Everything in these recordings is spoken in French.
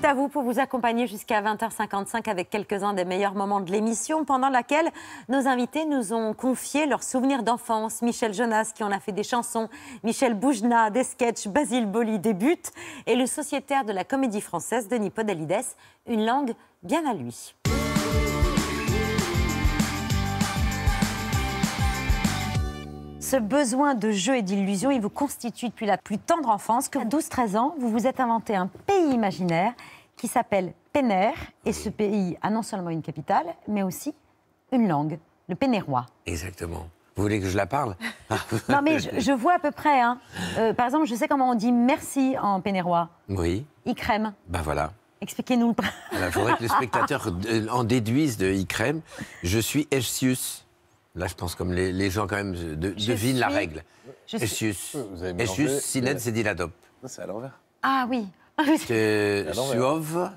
C'est à vous pour vous accompagner jusqu'à 20h55 avec quelques-uns des meilleurs moments de l'émission, pendant laquelle nos invités nous ont confié leurs souvenirs d'enfance. Michel Jonas, qui en a fait des chansons, Michel Boujna, des sketchs, Basile Boli, des buts, et le sociétaire de la comédie française, Denis Podalides, une langue bien à lui. Ce besoin de jeu et d'illusion, il vous constitue depuis la plus tendre enfance que, à 12-13 ans, vous vous êtes inventé un pays imaginaire qui s'appelle Pénère. Et ce pays a non seulement une capitale, mais aussi une langue, le pénérois. Exactement. Vous voulez que je la parle Non, mais je, vois à peu près. Hein. Euh, par exemple, je sais comment on dit merci en pénérois. Oui. Icrem. Ben bah, voilà. Expliquez-nous. Il bah, faudrait que les spectateurs euh, en déduisent de Icrem. Je suis Eschius. Là, je pense comme les, gens quand même devinent la règle. Essius. suis... Sinet Sined, c'est Diladop. C'est à l'envers. Ah oui. Que Suov,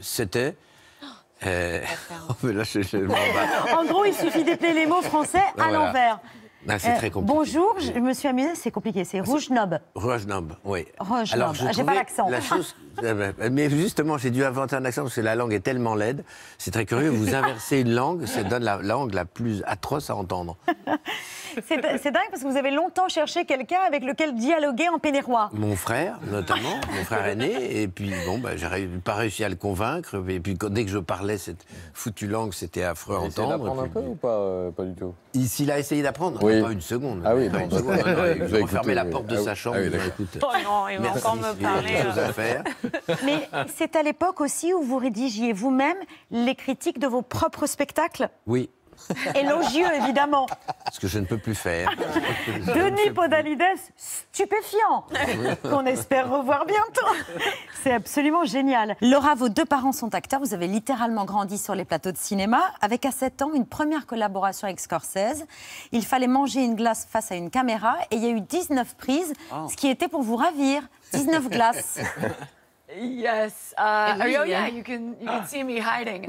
c'était... Euh, oh, mais là, je, en gros, il suffit d'épeler les mots français à l'envers. Bah, c'est euh, très compliqué. Bonjour, je me suis amusée, c'est compliqué, c'est ah, Rouge-Nob. Rouge-Nob, oui. Rouge Nob, j'ai pas l'accent. La chose... mais justement, j'ai dû inventer un accent parce que la langue est tellement laide. C'est très curieux, vous inversez une langue, ça donne la langue la plus atroce à entendre. c'est dingue parce que vous avez longtemps cherché quelqu'un avec lequel dialoguer en pénérois. Mon frère, notamment, mon frère aîné. Et puis, bon, bah, j'ai pas réussi à le convaincre. Et puis, dès que je parlais cette foutue langue, c'était affreux à entendre. Il a essayé d'apprendre un peu ou pas, euh, pas du tout S'il a essayé d'apprendre oui pas une seconde. vous ah avez fermé la porte de ah sa chambre. Ah oh non, il va encore me parler. Euh. Mais c'est à l'époque aussi où vous rédigiez vous-même les critiques de vos propres spectacles Oui. Élogieux, évidemment. Ce que je ne peux plus faire. Denis Podalides, stupéfiant, qu'on espère revoir bientôt. C'est absolument génial. Laura, vos deux parents sont acteurs. Vous avez littéralement grandi sur les plateaux de cinéma. Avec à 7 ans, une première collaboration avec Scorsese. Il fallait manger une glace face à une caméra et il y a eu 19 prises, oh. ce qui était pour vous ravir. 19 glaces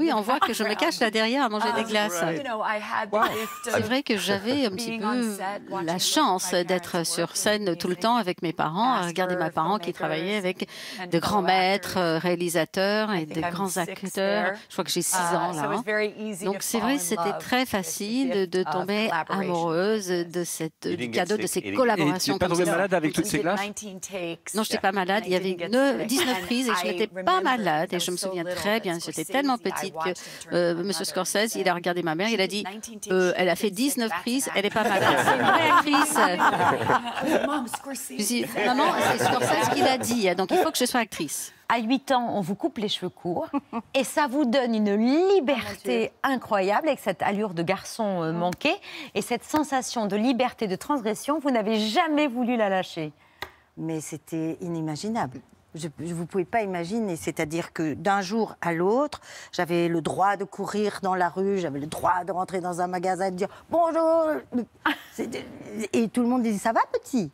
oui, on voit que je me cache là derrière à manger ah, des glaces. C'est vrai que j'avais un petit peu la chance d'être sur scène tout le temps avec mes parents, à regarder mes parents qui travaillaient avec de grands maîtres, euh, réalisateurs et de grands acteurs. Je crois que j'ai six uh, ans là. Hein. Donc c'est vrai, c'était très facile de, tomber amoureuse de cette, du cadeau de ces collaborations. Tu n'es pas malade avec toutes ces glaces Non, je n'étais pas malade. Il y avait 19 prises et je n'étais pas malade. Et je me souviens très bien, j'étais tellement petite que euh, Monsieur M. Scorsese, il a regardé ma mère, il a dit euh, Elle a fait 19 prises, elle n'est pas malade. C'est une vraie actrice. Oh, maman Scorsese Maman, c'est Scorsese qui l'a dit, donc il faut que je sois actrice. À 8 ans, on vous coupe les cheveux courts et ça vous donne une liberté oh, incroyable avec cette allure de garçon euh, oh. manqué et cette sensation de liberté, de transgression, vous n'avez jamais voulu la lâcher. Mais c'était inimaginable je ne vous pouvez pas imaginer. C'est-à-dire que d'un jour à l'autre, j'avais le droit de courir dans la rue, j'avais le droit de rentrer dans un magasin et de dire bonjour. Et tout le monde disait ça va petit.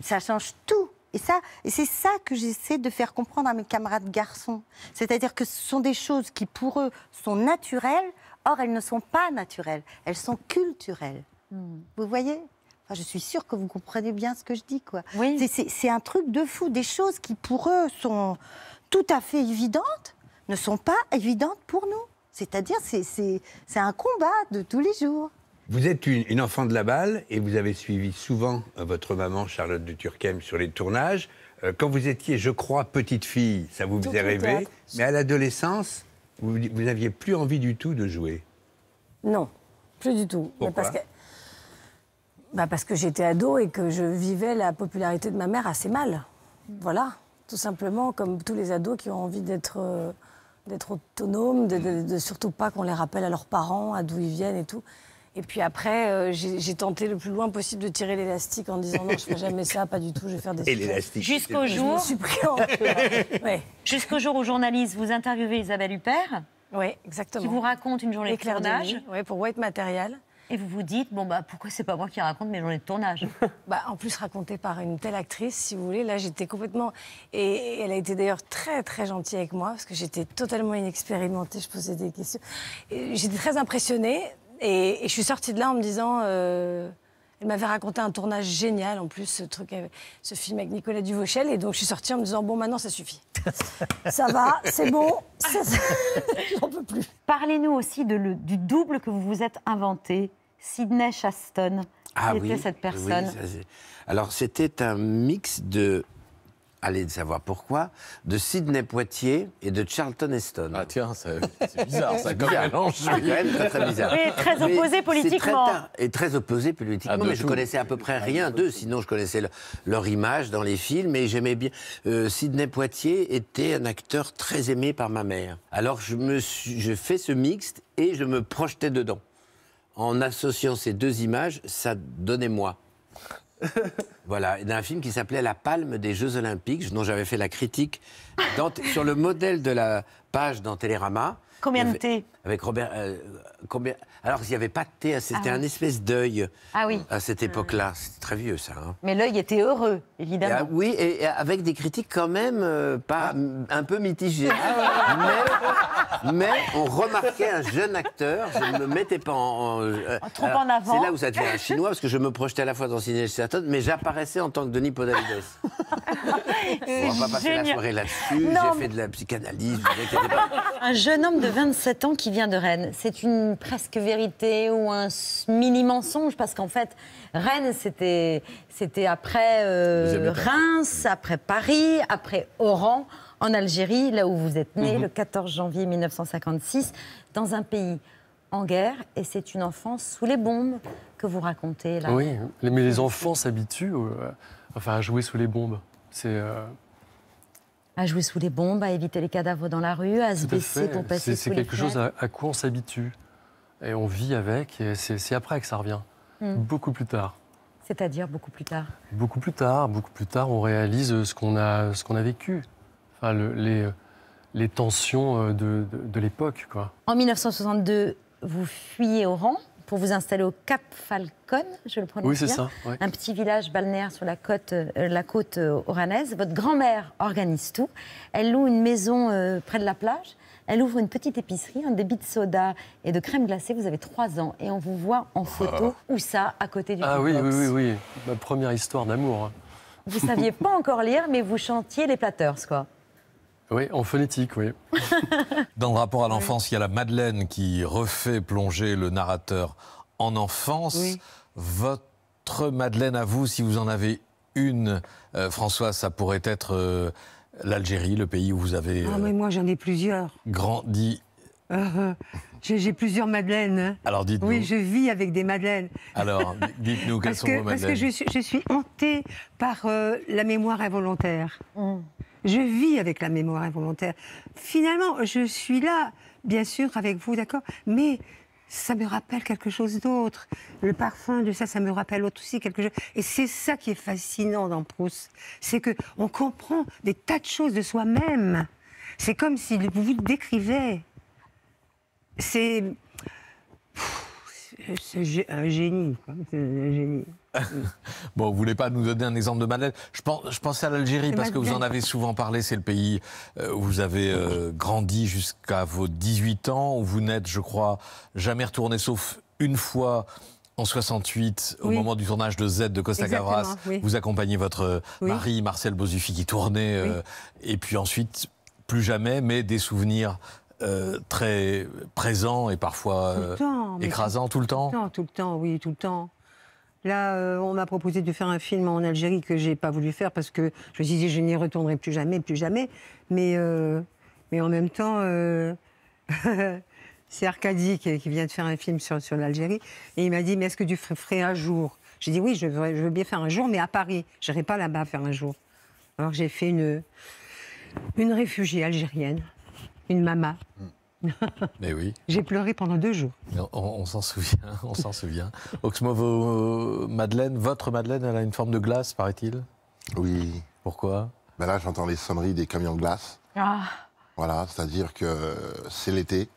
ça change tout. Et ça, c'est ça que j'essaie de faire comprendre à mes camarades garçons. C'est-à-dire que ce sont des choses qui pour eux sont naturelles, or elles ne sont pas naturelles, elles sont culturelles. Hmm. Vous voyez je suis sûre que vous comprenez bien ce que je dis, quoi. C'est un truc de fou. Des choses qui, pour eux, sont tout à fait évidentes, ne sont pas évidentes pour nous. C'est-à-dire, c'est un combat de tous les jours. Vous êtes une, enfant de la balle et vous avez suivi souvent euh, votre maman Charlotte de Turquem, sur les tournages. Euh, quand vous étiez, je crois, petite fille, ça vous faisait rêver. Mais à l'adolescence, vous n'aviez plus envie du tout de jouer. Non, plus du tout. parce que bah Parce que j'étais ado et que je vivais la popularité de ma mère assez mal. Mm. Voilà, tout simplement, comme tous les ados qui ont envie d'être euh, d'être autonomes, de, de, surtout pas qu'on les rappelle à leurs parents, à d'où ils viennent et tout. Et puis après, euh, j'ai tenté le plus loin possible de tirer l'élastique en disant non, je ferai jamais ça, pas du tout, je vais faire des. Et l'élastique. Jusqu'au jour. Hein. ouais. Jusqu'au jour où journaliste, vous interviewez Isabelle Huppert. Oui, exactement. Qui vous raconte une journée de tournage. Oui, pour White Material. Et vous vous dites, bon, bah, pourquoi c'est pas moi qui raconte j'en ai de tournage bah, En plus, racontée par une telle actrice, si vous voulez, là, j'étais complètement. Et elle a été d'ailleurs très, très gentille avec moi, parce que j'étais totalement inexpérimentée, je posais des questions. J'étais très impressionnée, et, je suis sortie de là en me disant. Euh, elle m'avait raconté un tournage génial, en plus, ce, truc, ce film avec Nicolas Duvauchel. Et donc, je suis sortie en me disant, bon, maintenant, ça suffit. ça va, c'est bon, j'en peux plus. Parlez-nous aussi de du double que vous vous êtes inventé, Sidney Shaston. Ah, Qui était cette personne Alors, c'était un mix de allez savoir pourquoi, de Sidney Poitier et de Charlton Heston. Ah tiens, c'est bizarre, ça comme C'est quand même très, très bizarre. Oui, très opposé politiquement. Très et très opposé politiquement, ah, mais je je connaissais à peu près ah, rien d'eux, sinon je connaissais leur image dans les films, et j'aimais bien. Euh, Sidney Poitier était un acteur très aimé par ma mère. Alors je me je fais ce mixte et je me projetais dedans. En associant ces deux images, ça donnait moi. voilà, d'un film qui s'appelait La Palme des Jeux Olympiques, dont j'avais fait la critique sur le modèle de la page dans Télérama. Combien de Avec Robert. Euh, combien, alors qu'il n'y avait pas de thé, ah c'était un espèce d'œil ah à cette ah. époque-là. C'est très vieux, ça. Hein. Mais l'œil était heureux, évidemment. oui, et, avec des critiques quand même euh, pas, un peu mitigées. mais, on remarquait un jeune acteur, je ne me mettais pas en... Euh, trop en avant. C'est là où ça devient chinois, parce que je me projetais à la fois dans Sidney mais j'apparaissais en tant que Denis Podalides. On va pas la soirée là-dessus. J'ai fait de la psychanalyse. un jeune homme de 27 ans qui vient de Rennes, c'est une presque vérité ou un mini mensonge parce qu'en fait, Rennes, c'était c'était après euh, Reims, après Paris, après Oran, en Algérie, là où vous êtes né, mhm. le 14 janvier 1956, dans un pays en guerre et c'est une enfance sous les bombes que vous racontez là. Oui, hein. mais les enfants s'habituent euh, enfin, à jouer sous les bombes. C'est. Euh, à jouer sous les bombes, à éviter les cadavres dans la rue, à se baisser pour passer sous C'est quelque chose à, quoi on s'habitue. Et on vit avec, et c'est après que ça revient. Hmm. Beaucoup plus tard. C'est-à-dire beaucoup plus tard Beaucoup plus tard. Beaucoup plus tard, on réalise euh, ce qu'on a, qu'on a vécu. Enfin, euh, les, tensions de, de, l'époque, En 1962, vous fuyez au rang pour vous installer au Cap Falcon, je le prononce oui, c'est Ça, Un petit village balnéaire sur la côte, euh, côte euh, oranaise. Votre grand-mère organise tout. Elle loue une maison euh, près de la plage. Elle ouvre une petite épicerie, un débit de soda et de crème glacée. Vous avez trois ans et on vous voit en photo ah. ou ça à côté du. Ah oui, oui, oui, oui, ma première histoire d'amour. Hein. Vous saviez pas encore lire, mais vous chantiez les plateurs, quoi. Oui, en phonétique, oui. Dans le rapport à l'enfance, il y a la Madeleine qui refait plonger le narrateur en enfance. Votre Madeleine à vous, si vous en avez une, euh, François, ça pourrait être euh, l'Algérie, le pays où vous avez. ah, euh, mais moi j'en ai plusieurs. Grandi. J'ai plusieurs madeleines. Hein. Alors dites-nous. Oui, je vis avec des madeleines. Alors dites-nous quelles sont vos madeleines. Parce que je suis, hantée par la mémoire involontaire. Mmh. Je vis avec la mémoire involontaire. Finalement, je suis là, bien sûr, avec vous, d'accord Mais ça me rappelle quelque chose d'autre. Le parfum de ça, ça me rappelle aussi quelque chose. Et c'est ça qui est fascinant dans Proust. C'est que on comprend des tas de choses de soi-même. C'est comme si vous vous décrivez. C'est un génie, quoi. C'est un génie. bon, vous voulez pas nous donner un exemple de malade je, pense, je pensais à l'Algérie parce que vous en avez souvent parlé. C'est le pays euh, où vous avez euh, grandi jusqu'à vos 18 ans, où vous n'êtes, je crois, jamais retourné sauf une fois en 68, au moment du tournage de Z de Costa Gavras, vous accompagnez votre mari, Marcel Bozufi, qui tournait, euh, et puis ensuite, plus jamais, mais des souvenirs très présents et parfois écrasants tout le temps Tout le temps, tout le temps, oui, tout le temps. Là, euh, on m'a proposé de faire un film en Algérie que j'ai pas voulu faire parce que je me suis dit, je n'y retournerai plus jamais, plus jamais. Mais, euh, en même temps, euh, c'est Arcadi qui, vient de faire un film sur, l'Algérie. Et il m'a dit, mais est-ce que tu ferais un jour J'ai dit, oui, je veux, bien faire un jour, mais à Paris. Je n'irai pas là-bas faire un jour. Alors j'ai fait une, une réfugiée algérienne, une mama. Hmm. Mais oui. J'ai pleuré pendant deux jours. On, s'en souvient, on s'en souvient. Euh, madeleine, votre Madeleine, elle a une forme de glace, paraît-il Oui. Pourquoi ben Là, j'entends les sonneries des camions de glace. Ah. Voilà, c'est-à-dire que euh, c'est l'été,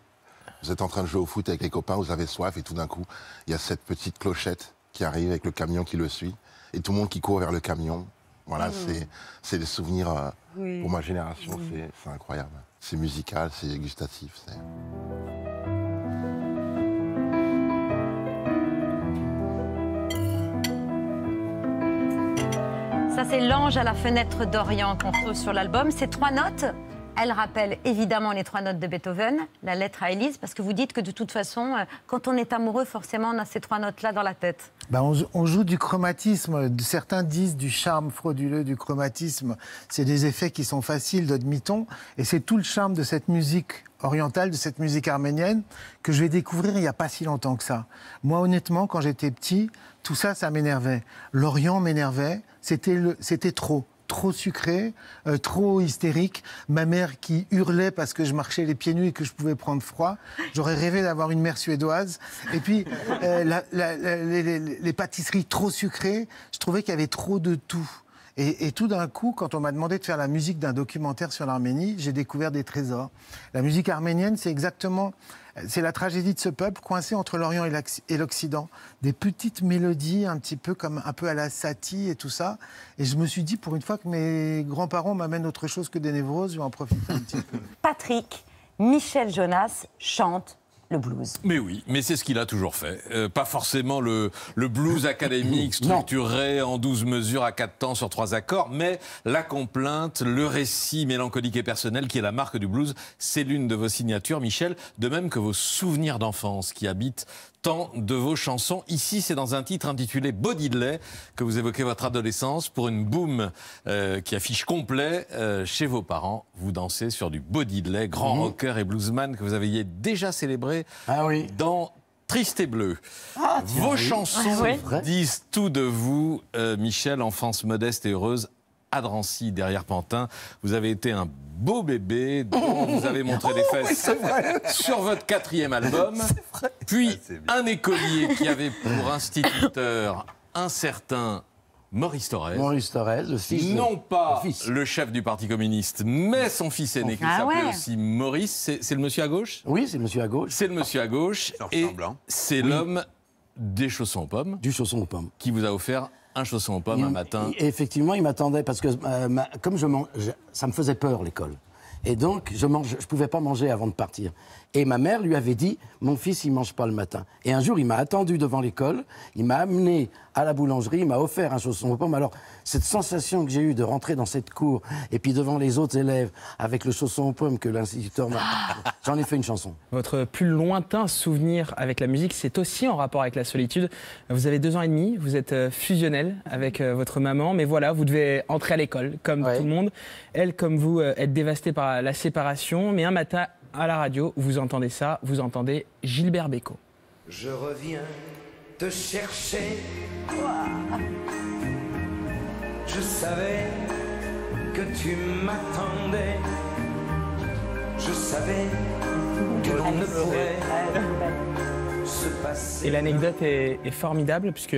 vous êtes en train de jouer au foot avec les copains, vous avez soif, et tout d'un coup, il y a cette petite clochette qui arrive avec le camion qui le suit, et tout le monde qui court vers le camion. Voilà, mmh. c'est des souvenirs euh, pour ma génération, mmh. c'est incroyable. C'est musical, c'est gustatif. Ça, c'est L'Ange à la fenêtre d'Orient qu'on trouve sur l'album. C'est trois notes elle rappelle évidemment les trois notes de Beethoven, la lettre à Elise, parce que vous dites que de toute façon, euh, quand on est amoureux, forcément, on a ces trois notes-là dans la tête. Ben, on, joue du chromatisme. Certains disent du charme frauduleux du chromatisme. C'est des effets qui sont faciles, demi-ton. Et c'est tout le charme de cette musique orientale, de cette musique arménienne, que je vais découvrir il n'y a pas si longtemps que ça. Moi, honnêtement, quand j'étais petit, tout ça, ça m'énervait. L'Orient m'énervait. C'était trop trop sucré, euh, trop hystérique. Ma mère qui hurlait parce que je marchais les pieds nus et que je pouvais prendre froid. J'aurais rêvé d'avoir une mère suédoise. Et puis, euh, les, les, les pâtisseries trop sucrées, je trouvais qu'il y avait trop de tout. Et, tout d'un coup, quand on m'a demandé de faire la musique d'un documentaire sur l'Arménie, j'ai découvert des trésors. La musique arménienne, c'est exactement c'est la tragédie de ce peuple coincé entre l'Orient et l'Occident. Des petites mélodies, un petit peu comme un peu à la Satie et tout ça. Et je me suis dit, pour une fois que mes grands-parents m'amènent autre chose que des névroses, je vais en profiter un petit peu. Patrick, Michel Jonas chante blues. Mais oui, mais c'est ce qu'il a toujours fait. Euh, pas forcément le, le blues académique structuré en 12 mesures à quatre temps sur trois accords, mais la complainte, le récit mélancolique et personnel qui est la marque du blues, c'est l'une de vos signatures, Michel, de même que vos souvenirs d'enfance qui habitent de vos chansons. Ici, c'est dans un titre intitulé Body de lait que vous évoquez votre adolescence pour une boom euh, qui affiche complet euh, chez vos parents. Vous dansez sur du Body de lait grand mhm. rocker et bluesman que vous aviez déjà célébré ah oui. dans Triste et bleu. Ah, vos chansons ah, disent tout de vous, euh, Michel, enfance modeste et heureuse, à Drancy, derrière Pantin. Vous avez été un beau bébé dont vous avez montré les fesses sur votre quatrième album. Puis ah, un écolier qui avait pour instituteur un certain Maurice Thorez. Maurice Thorez, le Non pas le, chef du Parti communiste, mais son fils aîné qui ah s'appelait aussi Maurice. C'est le monsieur à gauche Oui, c'est le monsieur à gauche. C'est le monsieur à gauche. Et hein. c'est l'homme des chaussons pommes. Du chausson aux pommes. Qui vous a offert un chausson aux pommes un matin. Effectivement, il m'attendait parce que euh, comme je, ça me faisait peur l'école. Et donc, je ne je pouvais pas manger avant de partir. Et ma mère lui avait dit, mon fils, il mange pas le matin. Et un jour, il m'a attendu devant l'école, il m'a amené à la boulangerie, il m'a offert un chausson aux pommes. Alors, cette sensation que j'ai eue de rentrer dans cette cour, et puis devant les autres élèves, avec le chausson aux pommes que l'instituteur m'a... Ah j'en ai fait une chanson. Votre plus lointain souvenir avec la musique, c'est aussi en rapport avec la solitude. Vous avez deux ans et demi, vous êtes euh, fusionnel avec euh, votre maman, mais voilà, vous devez entrer à l'école, comme tout le monde. Elle, comme vous, est euh, dévastée par la séparation, mais un matin à la radio, vous entendez ça, vous entendez Gilbert Bécaud. Je reviens te chercher. Je savais que tu m'attendais. Je savais que l'on ne pourrait se passer. Et l'anecdote est, est, formidable puisque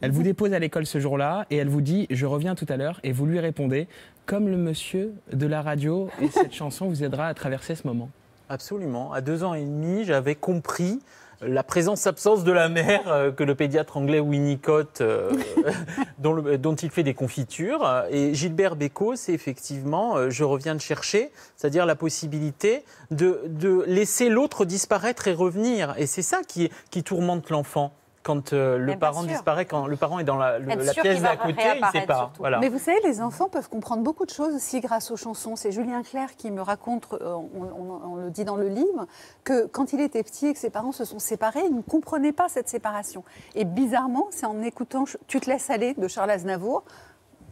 elle vous dépose à l'école ce jour-là et elle vous dit je reviens tout à l'heure et vous lui répondez comme le monsieur de la radio. Et cette chanson vous aidera à traverser ce moment. Absolument. À deux ans et demi, j'avais compris la présence-absence de la mère euh, que le pédiatre anglais Winnicott, euh, dont, il fait des confitures. Et Gilbert Bécaud, c'est effectivement, euh, je reviens de chercher, c'est-à-dire la possibilité de, laisser l'autre disparaître et revenir. Et c'est ça qui tourmente l'enfant quand euh, le parent disparaît, quand le parent est dans la, pièce d'à côté, il ne Mais vous savez, les enfants peuvent comprendre beaucoup de choses aussi grâce aux chansons. C'est Julien Clerc qui me raconte, euh, on, le dit dans le livre, que quand il était petit et que ses parents se sont séparés, il ne comprenait pas cette séparation. Et bizarrement, c'est en écoutant Tu te laisses aller de Charles Aznavour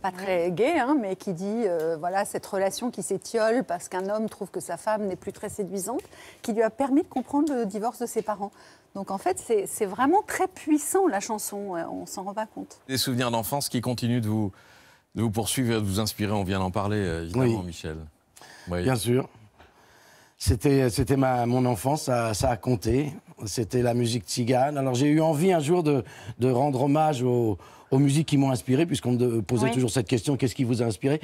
pas très gay, hein, mais qui dit euh, voilà cette relation qui s'étiole parce qu'un homme trouve que sa femme n'est plus très séduisante, qui lui a permis de comprendre le divorce de ses parents. Donc en fait, c'est vraiment très puissant la chanson, on s'en rend pas compte. Des souvenirs d'enfance qui continuent de vous, poursuivre et de vous inspirer, on vient d'en parler euh, évidemment, Michel. Bien sûr. C'était mon enfance, ça, a compté. C'était la musique tzigane. Alors j'ai eu envie un jour de, rendre hommage aux, musiques qui m'ont inspiré, puisqu'on me posait toujours cette question, qu'est-ce qui vous a inspiré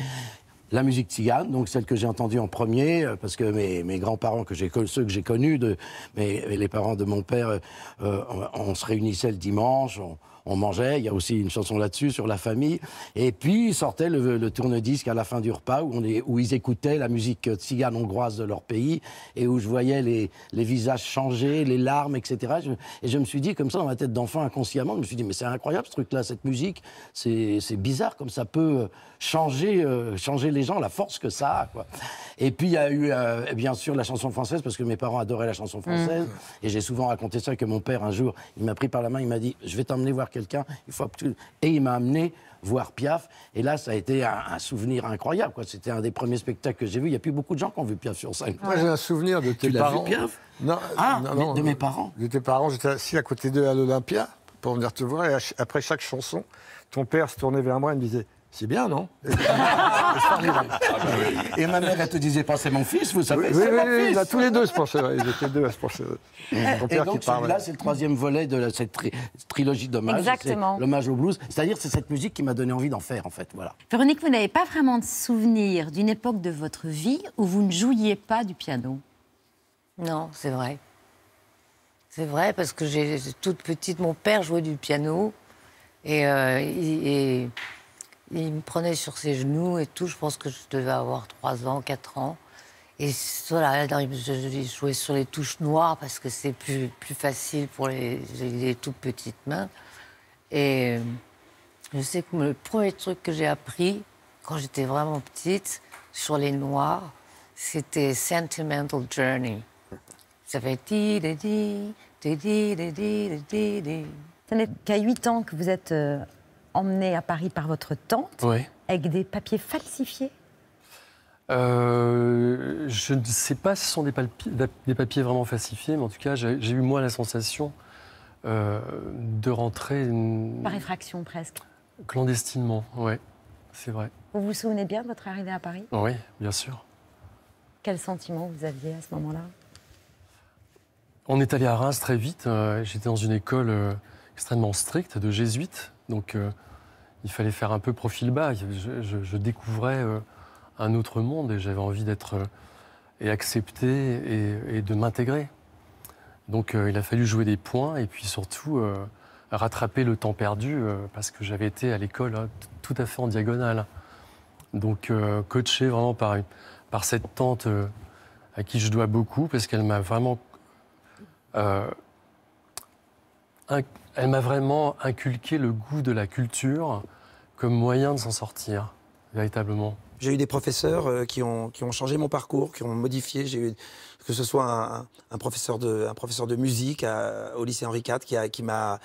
la musique tzigane, donc celle que j'ai entendue en premier, euh, parce que mes, grands-parents, ceux que j'ai connus, de, les parents de mon père, euh, euh, on, se réunissait le dimanche, on, mangeait, il y a aussi une chanson là-dessus, sur la famille, et puis sortait le, le tourne-disque à la fin du repas, où, on est, où ils écoutaient la musique tzigane hongroise de leur pays, et où je voyais les, visages changer, les larmes, etc. et je me suis dit, comme ça, dans ma tête d'enfant, inconsciemment, je me suis dit, mais c'est incroyable ce truc-là, cette musique, c'est bizarre comme ça peut changer, euh, changer les gens, la force que ça Quoi. Et puis il y a eu, euh, bien sûr, la chanson française, parce que mes parents adoraient la chanson mm. française. Et j'ai souvent raconté ça que mon père, un jour, il m'a pris par la main, il m'a dit Je vais t'emmener voir quelqu'un. Il faut... Et il m'a amené voir Piaf. Et là, ça a été un, souvenir incroyable. C'était un des premiers spectacles que j'ai vu. Il n'y a plus beaucoup de gens qui ont vu Piaf sur scène. Moi, j'ai un souvenir de tes tu parents. Piaf ah, non, de mes parents. De tes parents, j'étais assis à côté d'eux à l'Olympia pour venir te voir. Et après chaque chanson, ton père se tournait vers moi et me disait c'est bien, non Et ma mère, elle te disait pas c'est mon fils, vous savez. Oui, oui, oui, tous les deux se Ils étaient deux à se penser. Et donc là c'est le troisième volet de cette trilogie d'hommages. Exactement. L'hommage au blues. C'est-à-dire, c'est cette musique qui m'a donné envie d'en faire, en fait. Voilà. Véronique, vous n'avez pas vraiment de souvenir d'une époque de votre vie où vous ne jouiez pas du piano. Non, c'est vrai. C'est vrai parce que j'ai toute petite, mon père jouait du piano et euh, il me prenait sur ses genoux et tout. Je pense que je devais avoir 3 ans, 4 ans. Et voilà, je, jouais sur les touches noires parce que c'est plus, facile pour les, les toutes petites mains. Et euh, je sais que le premier truc que j'ai appris quand j'étais vraiment petite sur les noirs, c'était Sentimental Journey. Ça fait di dit dit n'est qu'à 8 ans que vous êtes euh, emmené à Paris par votre tante, avec des papiers falsifiés euh, je ne sais pas si ce sont des, des, papiers vraiment falsifiés, mais en tout cas, j'ai eu moi la sensation euh, de rentrer. Par effraction presque. Clandestinement, oui, c'est vrai. Vous vous souvenez bien de votre arrivée à Paris Oui, bien sûr. Quel sentiment vous aviez à ce moment-là On est allé à Reims très vite. Euh, j'étais dans une école extrêmement stricte de jésuites. Donc euh, il fallait faire un peu profil bas. Je, découvrais euh, un autre monde et j'avais envie d'être euh, et accepté et, de m'intégrer. Donc il a fallu jouer des points et puis surtout rattraper le temps perdu parce que j'avais été à l'école hein, tout à fait en diagonale. Donc coaché vraiment par, par cette tante à qui je dois beaucoup parce qu'elle m'a vraiment elle m'a vraiment inculqué le goût de la culture comme moyen de s'en sortir, véritablement. J'ai eu des professeurs euh, qui ont, changé mon parcours, qui ont modifié. J'ai eu que ce soit un, professeur, de, un professeur de musique au lycée Henri IV qui, m'a,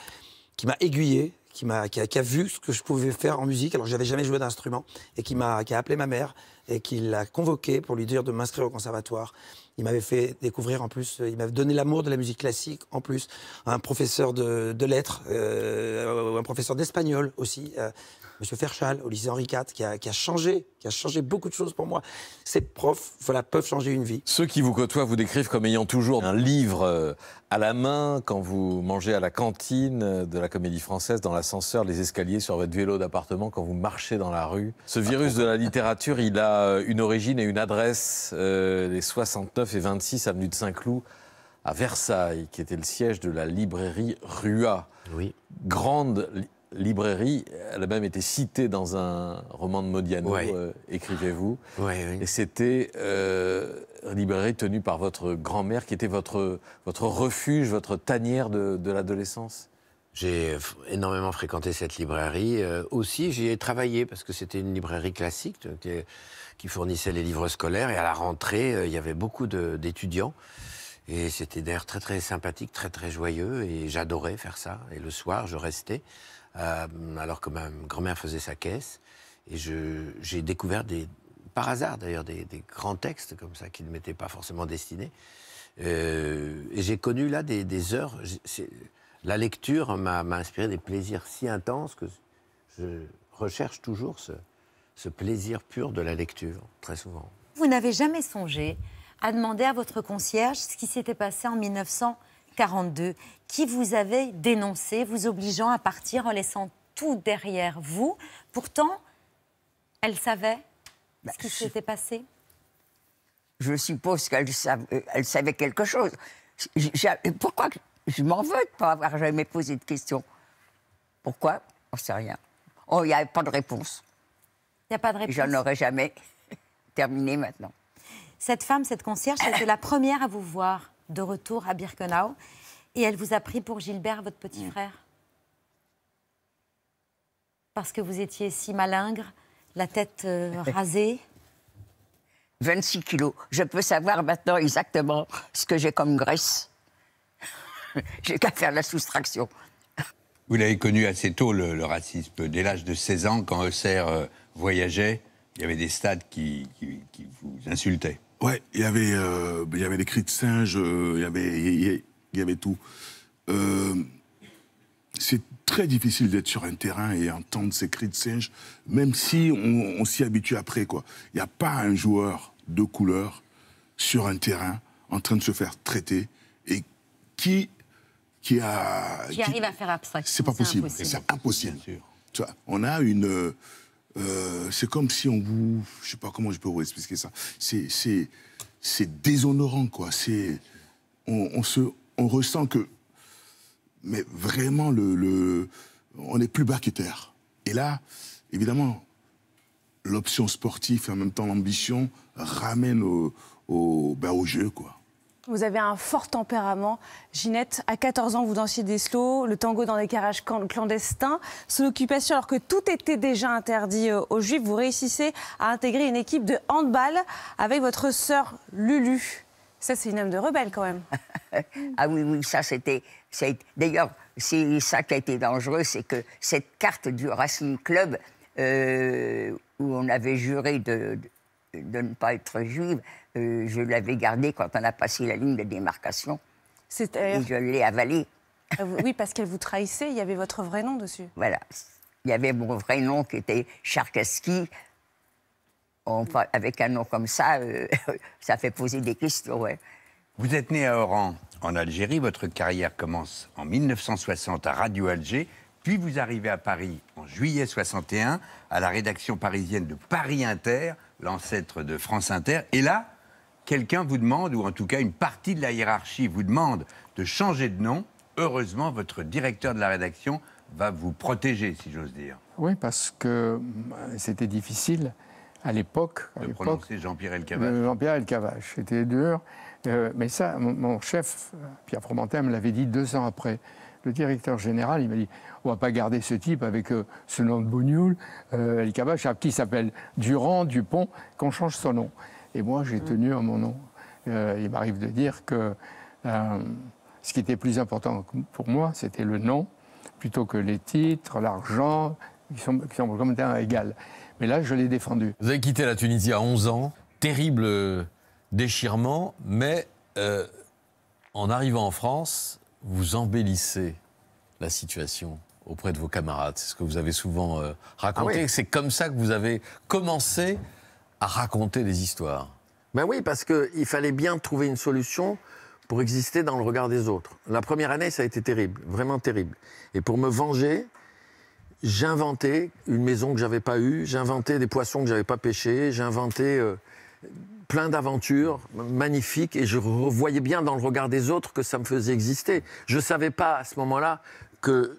aiguillé, qui m'a, a, vu ce que je pouvais faire en musique, alors que je n'avais jamais joué d'instrument, et qui, m'a, qui a appelé ma mère et qui l'a convoqué pour lui dire de m'inscrire au conservatoire. Il m'avait fait découvrir en plus, euh, il m'avait donné l'amour de la musique classique en plus. Un professeur de, lettres, euh, un professeur d'espagnol aussi, euh, M. Ferchal, au lycée Henri IV, qui a, qui a, changé, qui a changé beaucoup de choses pour moi. Ces profs voilà, peuvent changer une vie. Ceux qui vous côtoient vous décrivent comme ayant toujours un livre euh, à la main quand vous mangez à la cantine euh, de la Comédie Française, dans l'ascenseur, les escaliers, sur votre vélo d'appartement, quand vous marchez dans la rue. Ce virus de la littérature, il a euh, une origine et une adresse, les 69 et 26 avenue de Saint-Cloud à Versailles, qui était le siège de la librairie Rua. Oui. Grande librairie, elle a même été citée dans un roman de Modiano, euh, écrivez-vous. Et c'était une euh, librairie tenue par votre grand-mère, qui était votre, votre refuge, votre tanière de, l'adolescence. J'ai euh, énormément fréquenté cette librairie. aussi, j'y ai travaillé parce que c'était une librairie classique qui, qui, fournissait les livres scolaires. Et à la rentrée, il y avait beaucoup d'étudiants. Et c'était d'ailleurs très très sympathique, très très joyeux. Et j'adorais faire ça. Et le soir, je restais euh, alors que ma grand-mère faisait sa caisse. Et j'ai découvert, par hasard d'ailleurs, des, grands textes comme ça qui ne m'étaient pas forcément destinés. Euh, et j'ai connu là des, heures. La lecture m'a inspiré des plaisirs si intenses que je recherche toujours ce, ce plaisir pur de la lecture, très souvent. Vous n'avez jamais songé à demander à votre concierge ce qui s'était passé en 1900 42 qui vous avait dénoncé, vous obligeant à partir en laissant tout derrière vous. Pourtant, elle savait ce bah, qui s'était passé Je suppose qu'elle savait, euh, elle savait quelque chose. Euh, pourquoi je m'en veux de ne pas avoir jamais posé de questions Pourquoi On ne sait rien. Oh, il n'y a pas de réponse. Il n'y a pas de réponse. J'en aurais jamais terminé maintenant. Cette femme, cette concierge, c'était la première à vous voir de retour à Birkenau. Et elle vous a pris pour Gilbert, votre petit mm. frère Parce que vous étiez si malingre, la tête euh, rasée 26 kilos. Je peux savoir maintenant exactement ce que j'ai comme graisse. j'ai qu'à faire la soustraction. Vous l'avez connu assez tôt, le, racisme. Dès l'âge de 16 ans, quand Eusser voyageait, il y avait des stades qui vous insultaient. Ouais, il y avait, euh, il y avait des cris de singe, euh, il, y avait, il, y avait, tout. Euh, c'est très difficile d'être sur un terrain et entendre ces cris de singe, même si on, s'y habitue après. Quoi. Il n'y a pas un joueur de couleur sur un terrain en train de se faire traiter et qui qui a arrive à faire abstraction. C'est pas possible, c'est impossible. on a une euh, c'est comme si on vous... Je sais pas comment je peux vous expliquer ça. C'est déshonorant, quoi. C'est... On, se, on ressent que... Mais vraiment, le, on est plus bas que terre. Et là, évidemment, l'option sportive et en même temps l'ambition ramène au, au, ben, au jeu, quoi. Vous avez un fort tempérament. Ginette, à 14 ans, vous dansiez des slows, le tango dans des garages clandestins. Sous l'occupation, alors que tout était déjà interdit euh, aux Juifs, vous réussissez à intégrer une équipe de handball avec votre sœur Lulu. Ça, c'est une âme de rebelle quand même. ah oui, oui, ça c'était. D'ailleurs, c'est ça qui a été dangereux, c'est que cette carte du Racing Club, euh, où on avait juré de de ne pas être juive, euh, je l'avais gardée quand on a passé la ligne de démarcation. Et je l'ai avalée. Ah, oui, parce qu'elle vous trahissait, il y avait votre vrai nom dessus. Voilà. Il y avait mon vrai nom qui était Charkeski. avec un nom comme ça, euh, ça fait poser des questions. Vous êtes né à Oran, en Algérie. Votre carrière commence en 1960 à Radio Alger. Puis vous arrivez à Paris en juillet 61, à la rédaction parisienne de Paris Inter, l'ancêtre de France Inter. Et là, quelqu'un vous demande, ou en tout cas une partie de la hiérarchie vous demande de changer de nom. Heureusement, votre directeur de la rédaction va vous protéger, si j'ose dire. Oui, parce que euh, c'était difficile à l'époque. De prononcer Jean-Pierre Elkavage. Euh, Jean-Pierre Elkavage, c'était dur. Euh, mais ça, mon, mon chef, Pierre Fromentin, me l'avait dit deux ans après le directeur général, il m'a dit on va pas garder ce type avec euh, ce nom de Bougnoul, euh, El Kabash, qui s'appelle Durand, Dupont, qu'on change son nom. Et moi, j'ai mm. tenu à mon nom. Euh, il m'arrive de dire que euh, ce qui était plus important pour moi, c'était le nom, plutôt que les titres, l'argent, qui sont, qui sont comme égal. Mais là, je l'ai défendu. Vous avez quitté la Tunisie à 11 ans, terrible déchirement, mais en arrivant en France, vous embellissez la situation auprès de vos camarades. C'est ce que vous avez souvent euh, raconté. Ah C'est comme ça que vous avez commencé à raconter des histoires. Ben oui, parce qu'il fallait bien trouver une solution pour exister dans le regard des autres. La première année, ça a été terrible, vraiment terrible. Et pour me venger, j'inventais une maison que je n'avais pas eue, j'inventais des poissons que je n'avais pas pêchés, j'inventais euh, plein d'aventures magnifiques et je voyais bien dans le regard des autres que ça me faisait exister. Je ne savais pas à ce moment-là que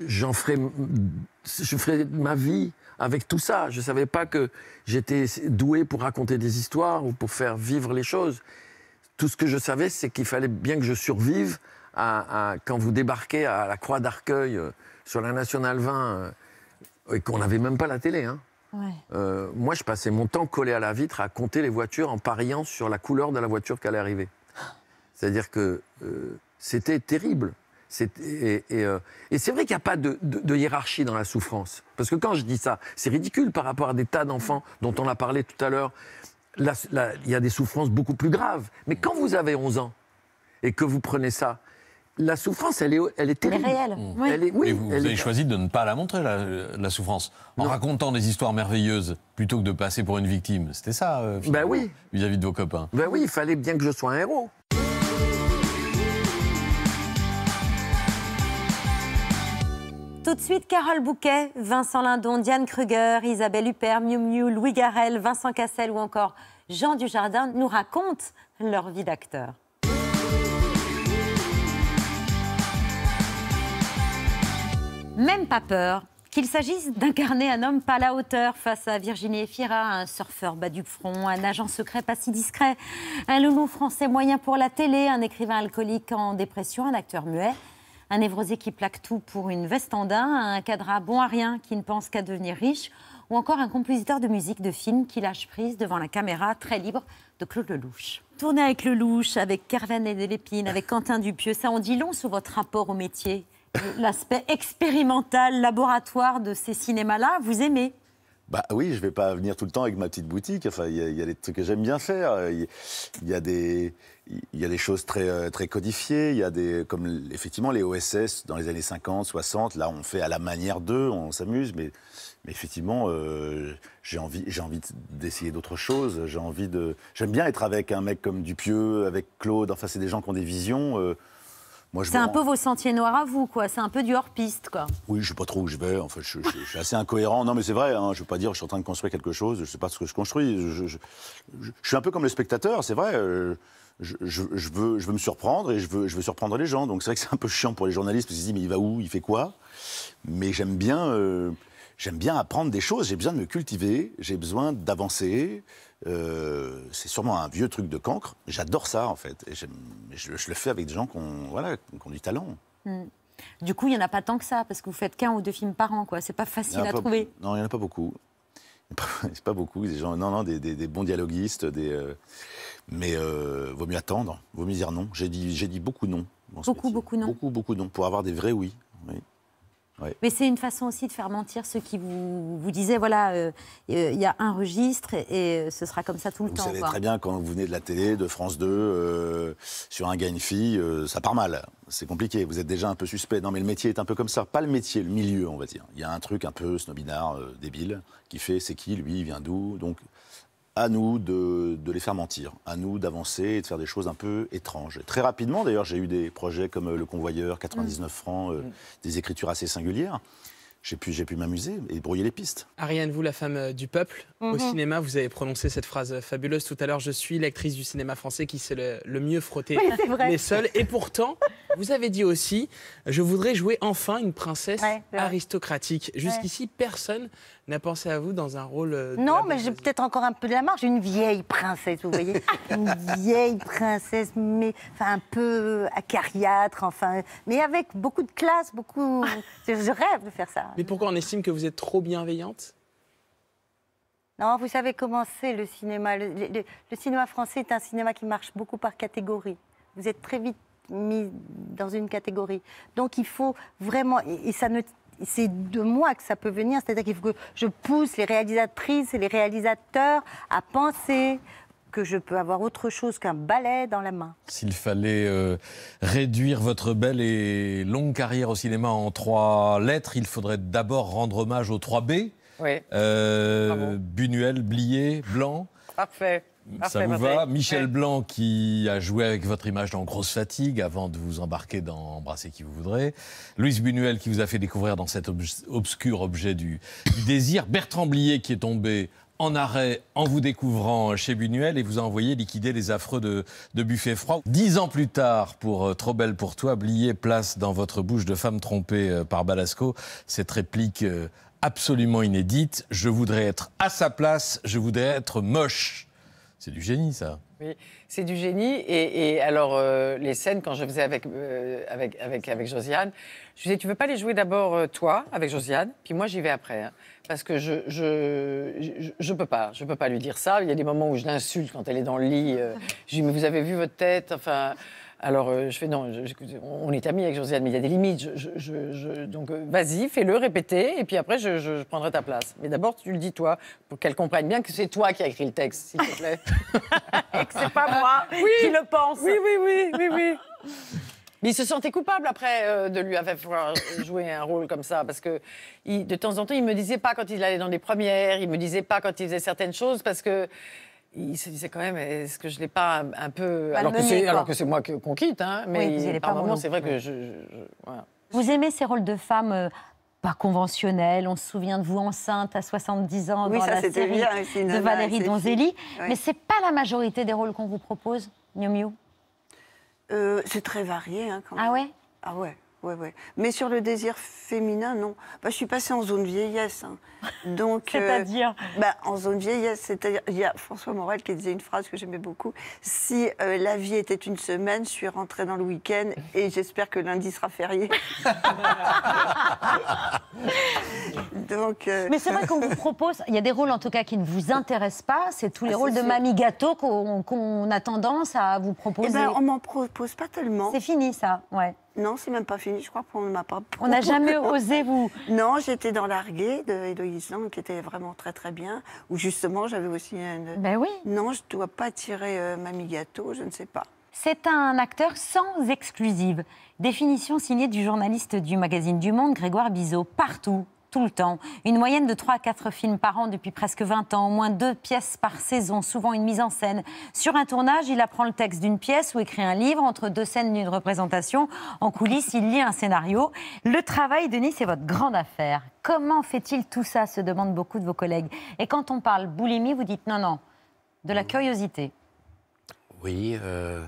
j'en ferais, je ferais ma vie avec tout ça. Je ne savais pas que j'étais doué pour raconter des histoires ou pour faire vivre les choses. Tout ce que je savais, c'est qu'il fallait bien que je survive quand vous débarquez à la Croix d'Arcueil euh, sur la Nationale 20 euh, et qu'on n'avait même pas la télé. Hein. Euh, moi, je passais mon temps collé à la vitre à compter les voitures en pariant sur la couleur de la voiture qui allait arriver. C'est-à-dire que euh, c'était terrible. Euh, et, c'est vrai qu'il n'y a pas de, de, hiérarchie dans la souffrance. Parce que quand je dis ça, c'est ridicule par rapport à des tas d'enfants dont on a parlé tout à l'heure. Il y a des souffrances beaucoup plus graves. Mais quand vous avez 11 ans et que vous prenez ça, la souffrance, elle est, elle est réelle. Mmh. Et vous, avez choisi de ne pas la montrer, la, souffrance, en racontant des histoires merveilleuses plutôt que de passer pour une victime. C'était ça, euh, bah oui. vis-à-vis de vos copains. Ben oui, il fallait bien que je sois un héros. Tout de suite, Carole Bouquet, Vincent Lindon, Diane Kruger, Isabelle Huppert, Miu Miu, Louis Garel, Vincent Cassel ou encore Jean Dujardin nous racontent leur vie d'acteur. même pas peur. Qu'il s'agisse d'incarner un homme pas à la hauteur face à Virginie Efira, un surfeur bas du front, un agent secret pas si discret, un loulou français moyen pour la télé, un écrivain alcoolique en dépression, un acteur muet, un névrosé qui plaque tout pour une veste en daim, un cadra bon à rien qui ne pense qu'à devenir riche, ou encore un compositeur de musique de film qui lâche prise devant la caméra très libre de Claude Lelouch. Tourner avec Lelouch, avec Kervan et Delépine, avec Quentin Dupieux, ça en dit long sur votre rapport au métier l'aspect expérimental, laboratoire de ces cinémas-là, vous aimez bah oui, je vais pas venir tout le temps avec ma petite boutique. Enfin, il y, a des trucs que j'aime bien faire. Il y, a des il y a des choses très euh, très codifiées. Il y a des comme effectivement les OSS dans les années 50, 60. Là, on fait à la manière d'eux, on s'amuse. Mais, mais effectivement, euh, j'ai envie j'ai envie d'essayer d'autres choses. J'ai envie de j'aime bien être avec un mec comme Dupieux, avec Claude. Enfin, c'est des gens qui ont des visions. Euh, c'est un peu vos sentiers noirs à vous, quoi. C'est un peu du hors-piste, quoi. Oui, je sais pas trop où je vais. Enfin, je, je, suis assez incohérent. Non, mais c'est vrai. je hein. je veux pas dire, que je suis en train de construire quelque chose. Je sais pas ce que je construis. Je, suis un peu comme le spectateur, c'est vrai. Euh, je, veux, je veux me surprendre et je veux, je veux surprendre les gens. Donc c'est vrai que c'est un peu chiant pour les journalistes parce qu'ils se disent mais il va où, il fait quoi Mais j'aime bien euh, j'aime bien apprendre des choses, j'ai besoin de me cultiver, j'ai besoin d'avancer. Euh, c'est sûrement un vieux truc de cancre. J'adore ça, en fait. Et je, le fais avec des gens qui ont, voilà, qui du talent. Hmm. Du coup, il n'y en a pas tant que ça, parce que vous faites qu'un ou deux films par an, quoi. C'est pas facile à trouver. Non, il n'y en a pas beaucoup. C'est pas beaucoup. Des gens, non, non, des, bons dialoguistes, des. Euh, mais euh, vaut mieux attendre, vaut mieux dire non. J'ai dit, j'ai dit beaucoup non. Beaucoup, beaucoup non. Beaucoup, beaucoup non, pour avoir des vrais oui. oui. Mais c'est une façon aussi de faire mentir ceux qui vous, disaient, voilà, euh, euh, il y a un registre et, euh, ce sera comme ça tout le temps. Vous savez très bien, quand vous venez de la télé, de France 2, sur un gars, une fille, ça part mal. C'est compliqué, vous êtes déjà un peu suspect. Non, mais le métier est un peu comme ça. Pas le métier, le milieu, on va dire. Il y a un truc un peu snobinard, débile, qui fait c'est qui, lui, il vient d'où. Donc, à nous de, les faire mentir, à nous d'avancer et de faire des choses un peu étranges. très rapidement, d'ailleurs, j'ai eu des projets comme euh, Le Convoyeur, 99 mm. francs, euh, mm. des écritures assez singulières. J'ai pu, pu m'amuser et brouiller les pistes. Ariane, vous, la femme euh, du peuple, au mm-hmm. cinéma, vous avez prononcé cette phrase fabuleuse tout à l'heure Je suis l'actrice du cinéma français qui sait le, mieux frotter mais les seuls. Et pourtant, vous avez dit aussi Je voudrais jouer enfin une princesse aristocratique. Jusqu'ici, personne a pensé à vous dans un rôle. Euh, non, mais j'ai peut-être encore un peu de la marge. Une vieille princesse, vous voyez. une vieille princesse, mais enfin, un peu euh, acariâtre, enfin. Mais avec beaucoup de classe, beaucoup. je rêve de faire ça. Mais pourquoi on estime que vous êtes trop bienveillante non, vous savez comment c'est le cinéma. Le, cinéma français est un cinéma qui marche beaucoup par catégorie. Vous êtes très vite mis dans une catégorie. Donc il faut vraiment, et ça ne c'est de moi que ça peut venir. C'est-à-dire qu'il faut que je pousse les réalisatrices et les réalisateurs à penser que je peux avoir autre chose qu'un ballet dans la main. S'il fallait euh, réduire votre belle et longue carrière au cinéma en trois lettres, il faudrait d'abord rendre hommage aux 3 B. Oui. Euh, Blanc. Parfait. Ça vous va Michel Blanc qui a joué avec votre image dans Grosse Fatigue avant de vous embarquer dans Embrasser qui vous voudrait Louise Bunuel qui vous a fait découvrir dans cet obscur objet du, désir. Bertrand Blier qui est tombé en arrêt en vous découvrant chez Bunuel et vous a envoyé liquider les affreux de, Buffet Froid. Dix ans plus tard, pour euh, Trop belle pour toi, Blier place dans votre bouche de femme trompée euh, par Balasco cette réplique euh, absolument inédite. Je voudrais être à sa place, je voudrais être moche. C'est du génie, ça. Oui, c'est du génie. Et, alors, euh, les scènes, quand je faisais euh, avec, avec, avec, Josiane, je disais, tu veux pas les jouer d'abord euh, toi, avec Josiane, puis moi, j'y vais après. Hein. parce que je je, peux pas. Je peux pas lui dire ça. Il y a des moments où je l'insulte quand elle est dans le lit. je lui dis, mais vous avez vu votre tête Enfin, alors, euh, je fais non, on est amis avec Josiane, mais il y a des limites. Je, donc, euh, vas-y, fais-le, répéter, et puis après, je, prendrai ta place. Mais d'abord, tu le dis toi, pour qu'elle comprenne bien que c'est toi qui as écrit le texte, s'il te plaît. et que c'est pas moi oui, qui le pense. Oui, oui, oui, oui, oui. Mais il se sentait coupable après euh, de lui avoir joué un rôle comme ça, parce que de temps en temps, il me disait pas quand il allait dans les premières, il me disait pas quand il faisait certaines choses, parce que il se disait quand même, euh, est-ce que je ne l'ai pas un peu... alors, que c'est, que moi qu'on quitte, hein, mais par moment, c'est vrai que je... Vous aimez ces rôles de femmes euh, pas conventionnelles On se souvient de vous enceinte à 70 ans dans la série de Valérie Donzelli. Mais ce n'est pas la majorité des rôles qu'on vous propose, Miu euh, C'est très varié. Hein, quand ah même. Ah ouais Ah ouais Ouais, ouais. Mais sur le désir féminin, non. Bah, je suis passée en zone vieillesse. Hein. Donc, euh, c'est-à-dire bah, En zone vieillesse, c'est-à-dire, il y a François Morel qui disait une phrase que j'aimais beaucoup. Si euh, la vie était une semaine, je suis rentrée dans le week-end et j'espère que lundi sera férié. Donc, euh, Mais c'est vrai qu'on vous propose, il y a des rôles en tout cas qui ne vous intéressent pas, c'est tous les ah, rôles de mamie gâteau qu'on, a tendance à vous proposer. Eh ben, on m'en propose pas tellement. C'est fini ça, ouais. Non, c'est même pas fini, je crois qu'on ne m'a pas. On n'a jamais osé vous. Non, j'étais dans Largué de Héloïse qui était vraiment très très bien, où justement j'avais aussi un... Ben oui. Non, je ne dois pas tirer euh, Mamie Gâteau, je ne sais pas. C'est un acteur sans exclusive. Définition signée du journaliste du magazine Du Monde, Grégoire Bizot. Partout, tout le temps. Une moyenne de 3 à 4 films par an depuis presque 20 ans, au moins deux pièces par saison, souvent une mise en scène. Sur un tournage, il apprend le texte d'une pièce ou écrit un livre entre deux scènes d'une représentation. En coulisses, il lit un scénario. Le travail, Denis, c'est votre grande affaire. Comment fait-il tout ça se demandent beaucoup de vos collègues. Et quand on parle boulimie, vous dites non, non, de la curiosité. Oui. Euh...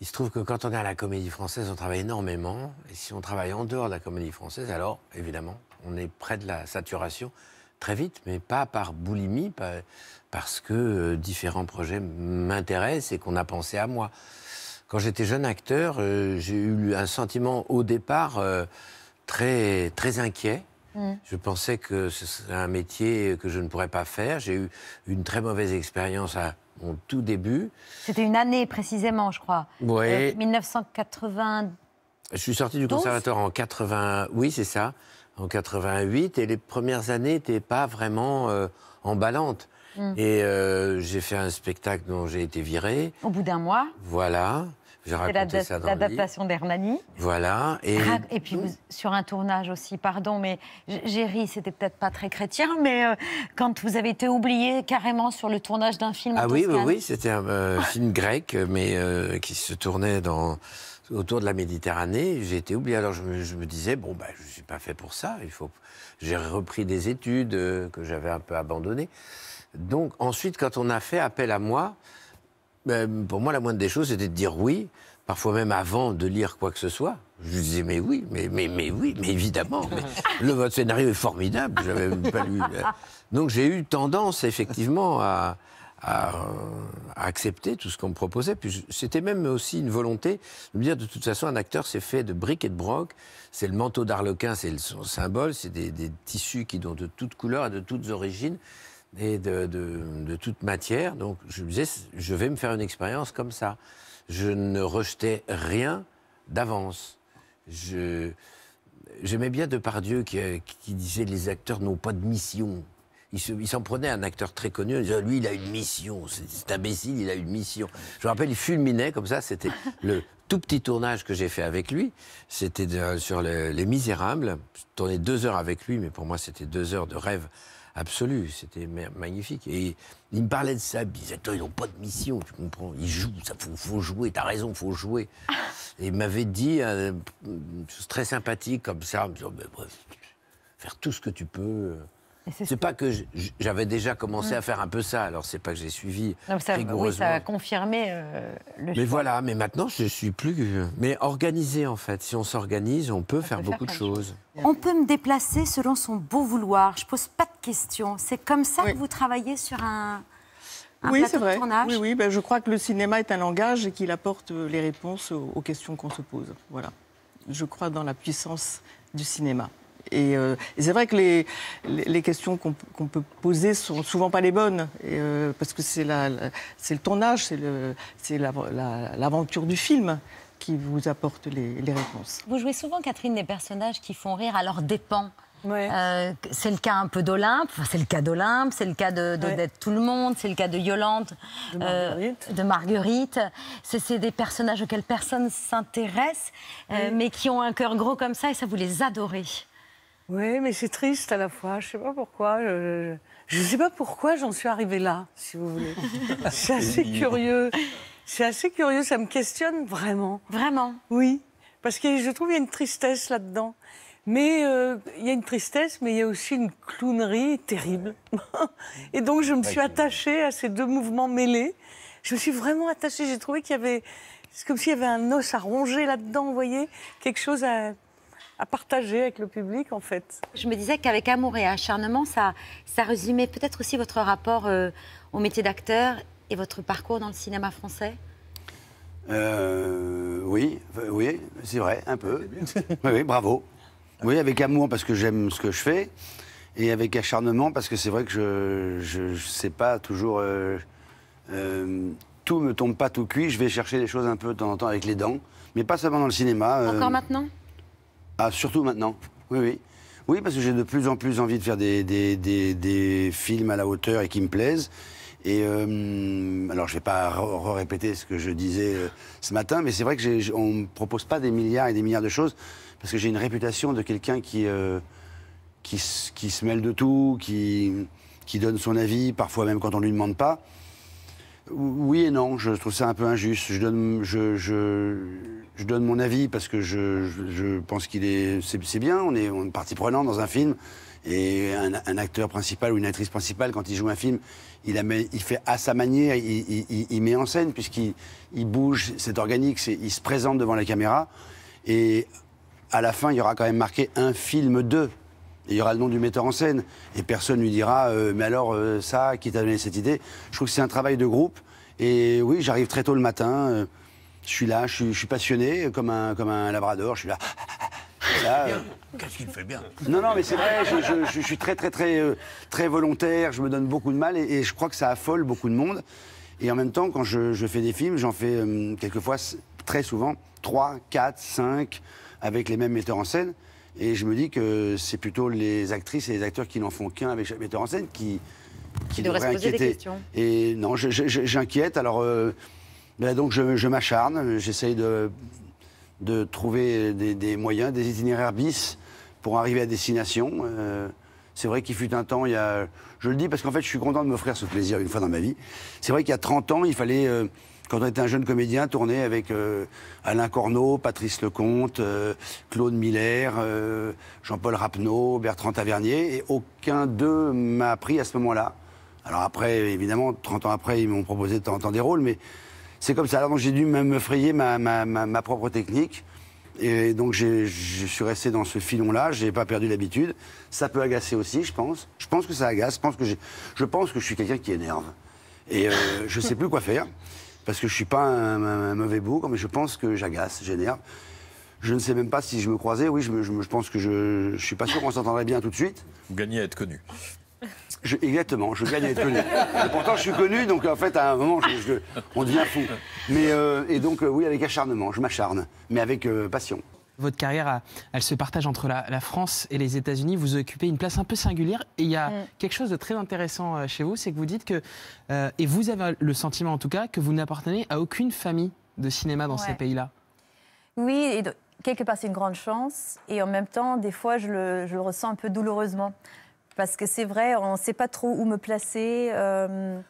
Il se trouve que quand on est à la comédie française, on travaille énormément. Et si on travaille en dehors de la comédie française, alors évidemment, on est près de la saturation très vite, mais pas par boulimie, parce que euh, différents projets m'intéressent et qu'on a pensé à moi. Quand j'étais jeune acteur, euh, j'ai eu un sentiment au départ euh, très, très inquiet. Mm. Je pensais que ce serait un métier que je ne pourrais pas faire. J'ai eu une très mauvaise expérience à, tout début. C'était une année précisément, je crois. Oui. 1980. Euh, je suis sorti du conservatoire en 80. Oui, c'est ça, en 88. Et les premières années n'étaient pas vraiment en euh, emballantes. Hmm. Et euh, j'ai fait un spectacle dont j'ai été viré. Au bout d'un mois. Voilà. L'adaptation d'Hermanie. Voilà. Et... Ah, puis sur un tournage aussi, pardon, mais Géry, c'était peut-être pas très chrétien, mais euh, quand vous avez été oublié carrément sur le tournage d'un film. Ah oui, oui, c'était un euh, film grec, mais euh, qui se tournait dans autour de la Méditerranée, j'ai été oublié. Alors je me, disais, bon, ben, je ne suis pas fait pour ça. faut... J'ai repris des études que j'avais un peu abandonnées. Donc ensuite, quand on a fait appel à moi, ben, pour moi, la moindre des choses, c'était de dire oui, parfois même avant de lire quoi que ce soit. Je disais, mais oui, mais, oui, mais évidemment. le, votre scénario est formidable, je n'avais pas lu. Donc j'ai eu tendance, effectivement, euh, à, accepter tout ce qu'on me proposait. Puis c'était même aussi une volonté de dire, de toute façon, un acteur, c'est fait de briques et de broc. C'est le manteau d'Arlequin, c'est son symbole, c'est des, tissus qui sont de toutes couleurs et de toutes origines et de, toute matière. Donc je me disais, je vais me faire une expérience comme ça. Je ne rejetais rien d'avance. j'aimais bien Depardieu qui, euh, qui disait les acteurs n'ont pas de mission. Il, s'en prenait un acteur très connu, il disait, lui, il a une mission, c'est, imbécile, il a une mission. Je me rappelle, il fulminait comme ça, c'était le tout petit tournage que j'ai fait avec lui, c'était euh, sur Les Misérables, je tournais deux heures avec lui, mais pour moi, c'était deux heures de rêve absolu. C'était magnifique. Et il me parlait de ça. Il disait ils n'ont pas de mission, tu comprends Ils jouent, ça faut, faut jouer, t'as raison, faut jouer. Et il m'avait dit euh, très sympathique comme ça, bref, faire tout ce que tu peux. Euh, c'est pas que j'avais déjà commencé hum. à faire un peu ça, alors c'est pas que j'ai suivi rigoureusement. ça a confirmé euh, le. Mais voilà, mais maintenant je suis plus. Mais organisé en fait, si on s'organise, on peut faire beaucoup de choses. On peut me déplacer selon son beau vouloir. Je pose pas de questions. C'est comme ça que vous travaillez sur un. un oui, c'est vrai. Oui, oui. Ben, je crois que le cinéma est un langage et qu'il apporte euh, les réponses aux questions qu'on se pose. Voilà. Je crois dans la puissance du cinéma. Euh, et, c'est vrai que les, questions qu'on peut poser sont souvent pas les bonnes, euh, parce que c'est le tournage, c'est l'aventure du film qui vous apporte les, réponses. Vous jouez souvent, Catherine, des personnages qui font rire à leurs dépens. Euh, c'est le cas un peu d'Olympe, c'est le cas d'Olympe, c'est le cas de, tout le monde, c'est le cas de Yolande, de Marguerite. C'est des personnages auxquels personne s'intéresse, mais qui ont un cœur gros comme ça et ça vous les adorez. Oui, mais c'est triste à la fois. Je ne sais pas pourquoi. Je ne sais pas pourquoi j'en suis arrivée là, si vous voulez. c'est assez curieux. C'est assez curieux. Ça me questionne vraiment. Vraiment Oui. Parce que je trouve qu'il y a une tristesse là-dedans. Mais euh, il y a une tristesse, mais il y a aussi une clownerie terrible. Et donc, je me suis attachée à ces deux mouvements mêlés. Je me suis vraiment attachée. J'ai trouvé qu'il y avait. C'est comme s'il y avait un os à ronger là-dedans, vous voyez Quelque chose à à partager avec le public, en fait. Je me disais qu'avec amour et acharnement, ça, ça résumait peut-être aussi votre rapport euh, au métier d'acteur et votre parcours dans le cinéma français. Euh, oui, euh, oui, c'est vrai, un peu. oui, bravo. Oui, avec amour parce que j'aime ce que je fais, et avec acharnement parce que c'est vrai que je, ne sais pas toujours. Euh, euh, tout me tombe pas tout cuit. Je vais chercher des choses un peu de temps en temps avec les dents, mais pas seulement dans le cinéma. Euh, Encore maintenant. Ah, surtout maintenant. Oui, oui. Oui, parce que j'ai de plus en plus envie de faire des, des, des, films à la hauteur et qui me plaisent. Et euh, alors, je ne vais pas répéter ce que je disais euh, ce matin, mais c'est vrai qu'on ne me propose pas des milliards et des milliards de choses, parce que j'ai une réputation de quelqu'un qui, euh, qui, qui, se mêle de tout, qui, qui donne son avis, parfois même quand on ne lui demande pas. Oui et non, je trouve ça un peu injuste. Je donne, je, donne mon avis parce que je, pense qu'il est. C'est bien, on est, on partie prenante dans un film. Et un, acteur principal ou une actrice principale, quand il joue un film, il, il fait à sa manière, il, met en scène, puisqu'il bouge, c'est organique, il se présente devant la caméra. Et à la fin, il y aura quand même marqué un film 2 il y aura le nom du metteur en scène. Et personne lui dira, euh, mais alors euh, ça, qui t'a donné cette idée Je trouve que c'est un travail de groupe. Et oui, j'arrive très tôt le matin. Euh, je suis là, je suis, passionné, comme un, comme un labrador. Je suis là. Qu'est-ce me fait bien Non, non, mais c'est vrai, je, suis très, très, très, très volontaire. Je me donne beaucoup de mal et, je crois que ça affole beaucoup de monde. Et en même temps, quand je, fais des films, j'en fais quelquefois, très souvent, trois 4, cinq avec les mêmes metteurs en scène. Et je me dis que c'est plutôt les actrices et les acteurs qui n'en font qu'un avec chaque metteur en scène qui, qui devraient inquiéter. questions. Et non, j'inquiète. Alors, là euh, ben donc, je, m'acharne. J'essaye de, de trouver des, moyens, des itinéraires bis pour arriver à destination. Euh, c'est vrai qu'il fut un temps, il y a, je le dis parce qu'en fait, je suis content de m'offrir ce plaisir une fois dans ma vie. C'est vrai qu'il y a 30 ans, il fallait. Euh, quand on était un jeune comédien, tourné avec euh, Alain Corneau, Patrice Lecomte, euh, Claude Miller, euh, Jean-Paul Rapneau, Bertrand Tavernier, et aucun d'eux m'a pris à ce moment-là. Alors après, évidemment, 30 ans après, ils m'ont proposé de temps des rôles, mais c'est comme ça. Alors donc j'ai dû me frayer ma, propre technique. Et donc je suis resté dans ce filon-là, je n'ai pas perdu l'habitude. Ça peut agacer aussi, je pense. Je pense que ça agace, je pense que, je pense que je suis quelqu'un qui énerve. Et je ne sais plus quoi faire parce que je ne suis pas un, mauvais bougre, mais je pense que j'agace, j'énerve. Je ne sais même pas si je me croisais. Oui, je, pense que je ne suis pas sûr qu'on s'entendrait bien tout de suite. Vous gagnez à être connu. exactement, je gagne à être connu. pourtant, je suis connu, donc en fait, à un moment, on devient fou. Mais, euh, et donc, euh, oui, avec acharnement, je m'acharne, mais avec euh, passion. Votre carrière, elle se partage entre la, France et les États-Unis. Vous occupez une place un peu singulière et il y a mm. quelque chose de très intéressant euh, chez vous, c'est que vous dites que, euh, et vous avez le sentiment en tout cas, que vous n'appartenez à aucune famille de cinéma dans ces pays-là. Oui, et quelque part c'est une grande chance et en même temps, des fois, je le, ressens un peu douloureusement parce que c'est vrai, on ne sait pas trop où me placer. Euh,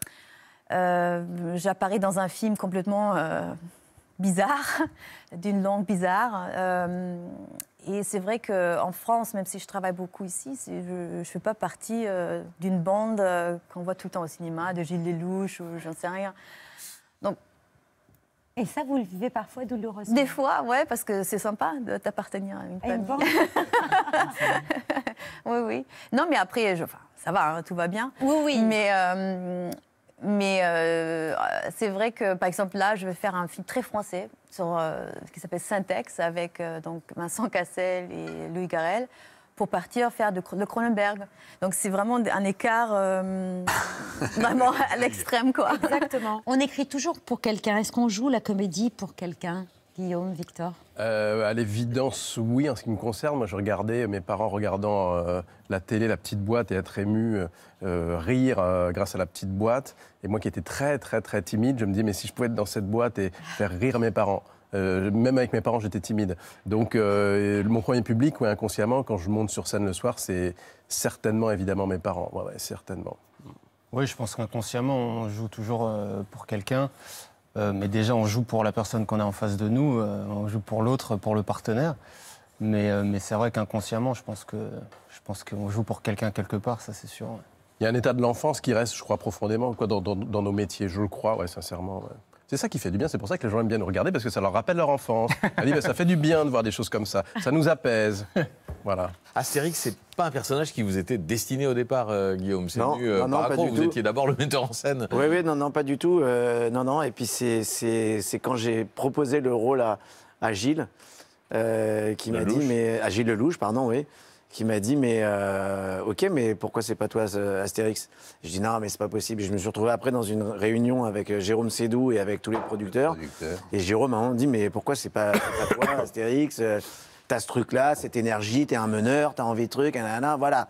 j'apparais dans un film complètement bizarre, d'une langue bizarre. Euh, et c'est vrai qu'en France, même si je travaille beaucoup ici, je ne fais pas partie euh, d'une bande euh, qu'on voit tout le temps au cinéma, de Gilles Lelouch ou j'en sais rien. Donc, et ça, vous le vivez parfois douloureusement Des fois, oui, parce que c'est sympa d'appartenir à une, bande. oui, oui. Non, mais après, je, ça va, hein, tout va bien. Oui, oui. Mais mais euh, c'est vrai que, par exemple, là, je vais faire un film très français sur, euh, ce qui s'appelle Syntex avec euh, donc Vincent Cassel et Louis Garel pour partir faire de, le Cronenberg. Donc c'est vraiment un écart vraiment à l'extrême, quoi. Exactement. On écrit toujours pour quelqu'un. Est-ce qu'on joue la comédie pour quelqu'un Guillaume, Victor euh, À l'évidence, oui, en ce qui me concerne. Moi, je regardais mes parents regardant euh, la télé, la petite boîte, et être ému, euh, rire grâce à la petite boîte. Et moi qui étais très, très, très timide, je me disais, mais si je pouvais être dans cette boîte et faire rire mes parents. même avec mes parents, j'étais timide. Donc, mon premier public, inconsciemment, quand je monte sur scène le soir, c'est certainement, évidemment, mes parents. certainement. Oui, je pense qu'inconsciemment, on joue toujours pour quelqu'un. Euh, mais déjà, on joue pour la personne qu'on a en face de nous, euh, on joue pour l'autre, pour le partenaire. Euh, mais, c'est vrai qu'inconsciemment, je pense que je pense qu'on joue pour quelqu'un quelque part, ça c'est sûr. Il y a un état de l'enfance qui reste, je crois, profondément dans, nos métiers, je le crois, sincèrement. C'est ça qui fait du bien, c'est pour ça que les gens aiment bien nous regarder, parce que ça leur rappelle leur enfance. Bah, ça fait du bien de voir des choses comme ça, ça nous apaise. Voilà. Astérix, c'est pas un personnage qui vous était destiné au départ, euh, Guillaume. C'est non, euh, non, pas vous étiez d'abord le metteur en scène. Oui, oui, non, non, pas du tout. Euh, non, non. Et puis c'est, quand j'ai proposé le rôle à, Gilles, qui m'a dit, mais à Gilles Lelouch, pardon, oui, qui m'a dit, mais ok, mais pourquoi c'est pas toi, Astérix Je dis non, mais c'est pas possible. je me suis retrouvé après dans une réunion avec Jérôme Sédou et avec tous les producteurs. Et Jérôme m'a dit, mais pourquoi c'est pas toi, Astérix T'as ce truc-là, cette énergie, t'es un meneur, t'as envie de trucs, nanana, voilà.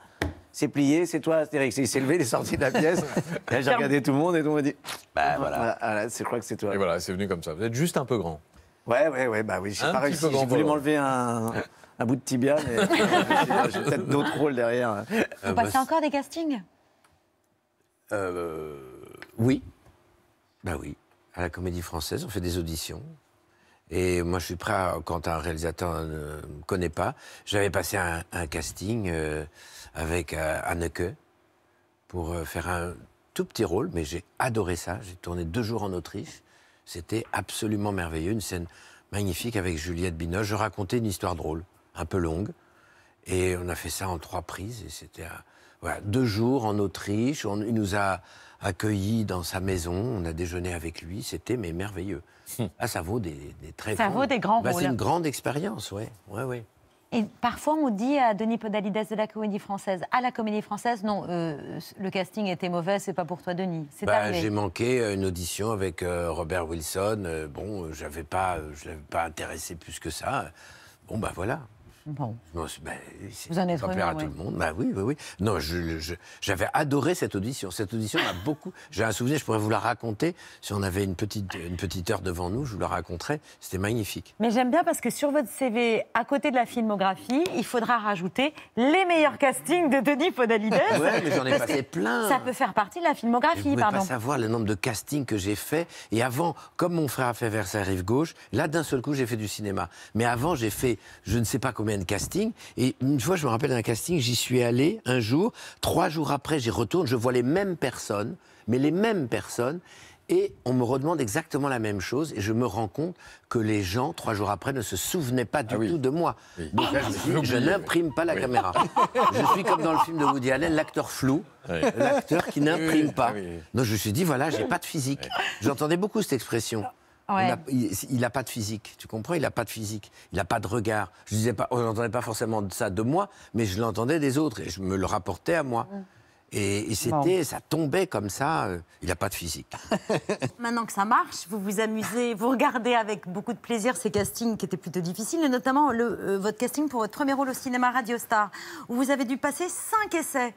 C'est plié, c'est toi, Astérix. Il s'est levé, il est sorti de la pièce. Là, j'ai regardé tout le monde et tout le monde dit Bah ah, voilà. Ah, ah, c'est je crois que c'est toi. Et voilà, c'est venu comme ça. Vous êtes juste un peu grand. Ouais, ouais, ouais, bah oui, j'ai pas réussi. J'ai voulu m'enlever un un bout de tibia, mais j'ai peut-être d'autres rôles derrière. Vous euh, passez bah, encore des castings euh, Oui. Bah oui. À la Comédie Française, on fait des auditions. Et moi, je suis prêt, quand un réalisateur ne me connaît pas, j'avais passé un, casting euh, avec euh, Anneke pour euh, faire un tout petit rôle, mais j'ai adoré ça. J'ai tourné deux jours en Autriche. C'était absolument merveilleux, une scène magnifique avec Juliette Binoche. Je racontais une histoire drôle, un peu longue. Et on a fait ça en trois prises. Et c'était deux jours en Autriche. On, il nous a accueillis dans sa maison. On a déjeuné avec lui. C'était mais merveilleux. Hum. Ah, ça vaut des, très Ça grands... vaut des bah, C'est une grande expérience, oui. Et parfois, on dit à Denis Podalides de la Comédie Française, à la Comédie Française, non, euh, le casting était mauvais, c'est pas pour toi, Denis. bah, J'ai manqué euh, une audition avec euh, Robert Wilson. bon, j'avais pas, je l'avais pas intéressé plus que ça. Bon, ben bah, voilà. Bon. Ben, vous en êtes pas plaire à tout le monde. Ben, oui, oui, oui. Non, j'avais adoré cette audition. Cette audition m'a beaucoup. J'ai un souvenir, je pourrais vous la raconter. Si on avait une petite, une petite heure devant nous, je vous la raconterais. C'était magnifique. Mais j'aime bien parce que sur votre CV, à côté de la filmographie, il faudra rajouter les meilleurs castings de Denis Podalides. oui, mais j'en ai passé plein. Ça peut faire partie de la filmographie, vous pardon. Vous pas savoir le nombre de castings que j'ai fait. Et avant, comme mon frère a fait vers sa rive gauche, là, d'un seul coup, j'ai fait du cinéma. Mais avant, j'ai fait, je ne sais pas combien casting. Et une fois, je me rappelle d'un casting, j'y suis allé un jour. Trois jours après, j'y retourne. Je vois les mêmes personnes, mais les mêmes personnes. Et on me redemande exactement la même chose, et je me rends compte que les gens, trois jours après, ne se souvenaient pas du ah tout de moi. je, n'imprime pas la caméra. je suis comme dans le film de Woody Allen, l'acteur flou, l'acteur qui n'imprime pas. Donc je me suis dit, voilà, j'ai pas de physique. J'entendais beaucoup cette expression il n'a pas de physique, tu comprends Il n'a pas de physique, il n'a pas de regard. Je disais pas, on n'entendait pas forcément ça de moi, mais je l'entendais des autres et je me le rapportais à moi. Et, c'était, ça tombait comme ça. Euh, il n'a pas de physique. Maintenant que ça marche, vous vous amusez, vous regardez avec beaucoup de plaisir ces castings qui étaient plutôt difficiles, notamment le, euh, votre casting pour votre premier rôle au cinéma Radio Star, où vous avez dû passer cinq essais.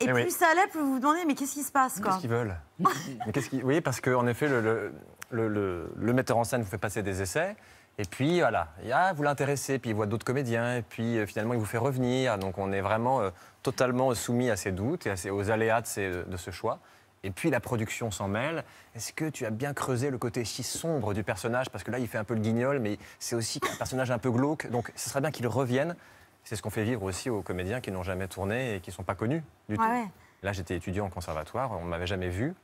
Et, eh plus ça allait, plus vous vous demandez mais qu'est-ce qui se passe quoi Qu'est-ce qu'ils veulent mais quest Oui, parce qu'en effet, le, le, metteur en scène vous fait passer des essais. Et puis voilà, il ah, vous l'intéressez, puis il voit d'autres comédiens, et puis euh, finalement il vous fait revenir. Donc on est vraiment euh, totalement soumis à ses doutes et à ses, aux aléas de, ce choix. Et puis la production s'en mêle. Est-ce que tu as bien creusé le côté si sombre du personnage Parce que là il fait un peu le guignol, mais c'est aussi un personnage un peu glauque. Donc ce serait bien qu'il revienne. C'est ce qu'on fait vivre aussi aux comédiens qui n'ont jamais tourné et qui ne sont pas connus du tout. Là j'étais étudiant en conservatoire, on ne m'avait jamais vu.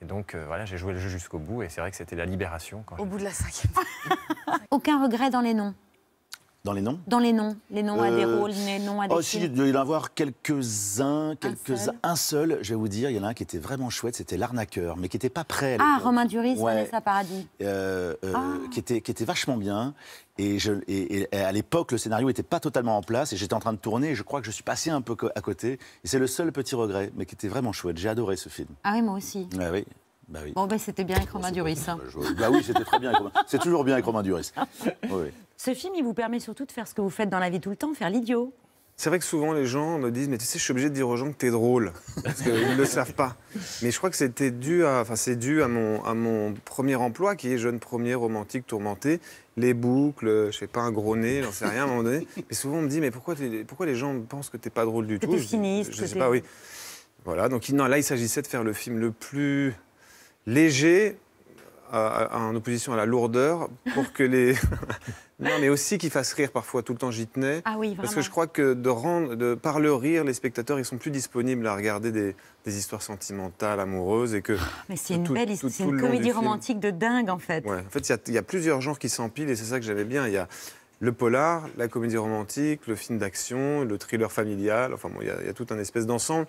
Et donc euh, voilà, j'ai joué le jeu jusqu'au bout et c'est vrai que c'était la libération. Quand Au bout de la cinquième. Aucun regret dans les noms dans les noms Dans les noms. Les noms à des euh, rôles, les noms à des. Oh, il y en avoir quelques-uns, quelques un seul. un seul. je vais vous dire, il y en a un qui était vraiment chouette, c'était L'Arnaqueur, mais qui n'était pas prêt. ah, Romain Duris, c'est Vanessa Paradis. Euh, euh, ah. qui, était, qui était vachement bien. Et, je, à l'époque, le scénario n'était pas totalement en place et j'étais en train de tourner et je crois que je suis passé un peu à côté. Et c'est le seul petit regret, mais qui était vraiment chouette. J'ai adoré ce film. Ah oui, moi aussi. Ah oui. Bah bon, ben c'était bien avec Romain Duris. Hein. Bah oui, c'était très bien C'est toujours bien avec Romain Duris. Ce film, il vous permet surtout de faire ce que vous faites dans la vie tout le temps, faire l'idiot. C'est vrai que souvent les gens me disent, mais tu sais, je suis obligé de dire aux gens que t'es drôle, parce qu'ils ne le savent pas. Mais je crois que c'était dû à, enfin, c'est dû à mon, à mon premier emploi, qui est jeune premier romantique tourmenté, les boucles, je sais pas, un gros nez, j'en sais rien à un moment donné. Mais souvent on me dit, mais pourquoi, pourquoi les gens pensent que t'es pas drôle du tout je, je sais pas, oui. Voilà, donc non, là il s'agissait de faire le film le plus léger, en opposition à la lourdeur, pour que les. non, mais aussi qu'il fasse rire parfois tout le temps j'y tenais. Ah Parce que je crois que de rendre, de, par le rire, les spectateurs, ils sont plus disponibles à regarder des, des histoires sentimentales, amoureuses. Et que ah, mais c'est une belle histoire, c'est une comédie romantique de dingue en fait. Ouais, en fait, il y, a plusieurs genres qui s'empilent et c'est ça que j'aimais bien. Il y a le polar, la comédie romantique, le film d'action, le thriller familial. Enfin, il bon, y, y, a tout un espèce d'ensemble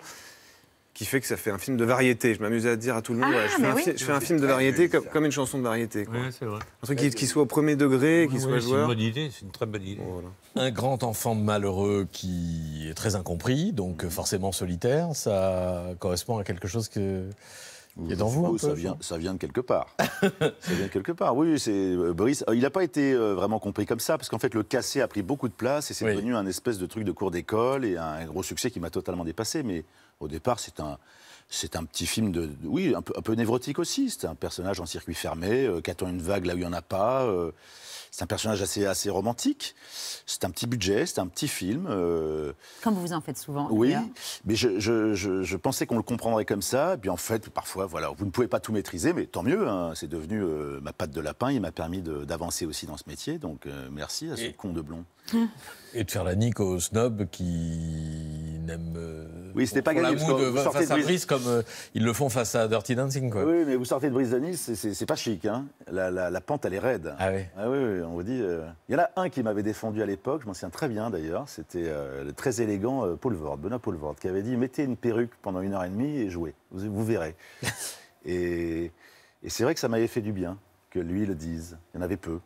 qui fait que ça fait un film de variété. Je m'amusais à dire à tout le monde, ah, je, fais un, film de variété comme, une chanson de variété. Quoi. vrai. Un truc qui, soit au premier degré, qui soit joueur. C'est une bonne très bonne idée. Un grand enfant malheureux qui est très incompris, donc mmh. forcément solitaire, ça correspond à quelque chose que... est dans vous, ça, vient, ça vient de quelque part. ça vient de quelque part. Oui, c'est euh, Boris. Euh, il n'a pas été euh, vraiment compris comme ça, parce qu'en fait, le cassé a pris beaucoup de place et c'est devenu un espèce de truc de cours d'école et un gros succès qui m'a totalement dépassé. Mais au départ, c'est un, c'est un petit film de, oui, un peu, névrotique aussi. C'est un personnage en circuit fermé, euh, qui attend une vague là où il n'y en a pas. Euh. c'est un personnage assez, assez romantique. C'est un petit budget, c'est un petit film. Euh. Comme vous en faites souvent. Oui, mais je, pensais qu'on le comprendrait comme ça. Et puis en fait, parfois, voilà, vous ne pouvez pas tout maîtriser, mais tant mieux. Hein. c'est devenu ma patte de lapin. Il m'a permis d'avancer aussi dans ce métier. Donc merci à ce con de blond. Et de faire la nique aux snobs qui n'aiment euh, oui, c'était pas gagné. de, vous de à Brise comme euh, ils le font face à Dirty Dancing. Quoi. Oui, mais vous sortez de Brise de Nice, c'est pas chic. Hein. La, la, pente, elle est raide. Ah, ah oui. Ah oui, on vous dit. Euh, il y en a un qui m'avait défendu à l'époque, je m'en souviens très bien d'ailleurs. C'était le très élégant Paul Vord, Benoît Paul Vord, qui avait dit mettez une perruque pendant une heure et demie et jouez. Vous, vous verrez. et, et c'est vrai que ça m'avait fait du bien que lui le dise. Il y en avait peu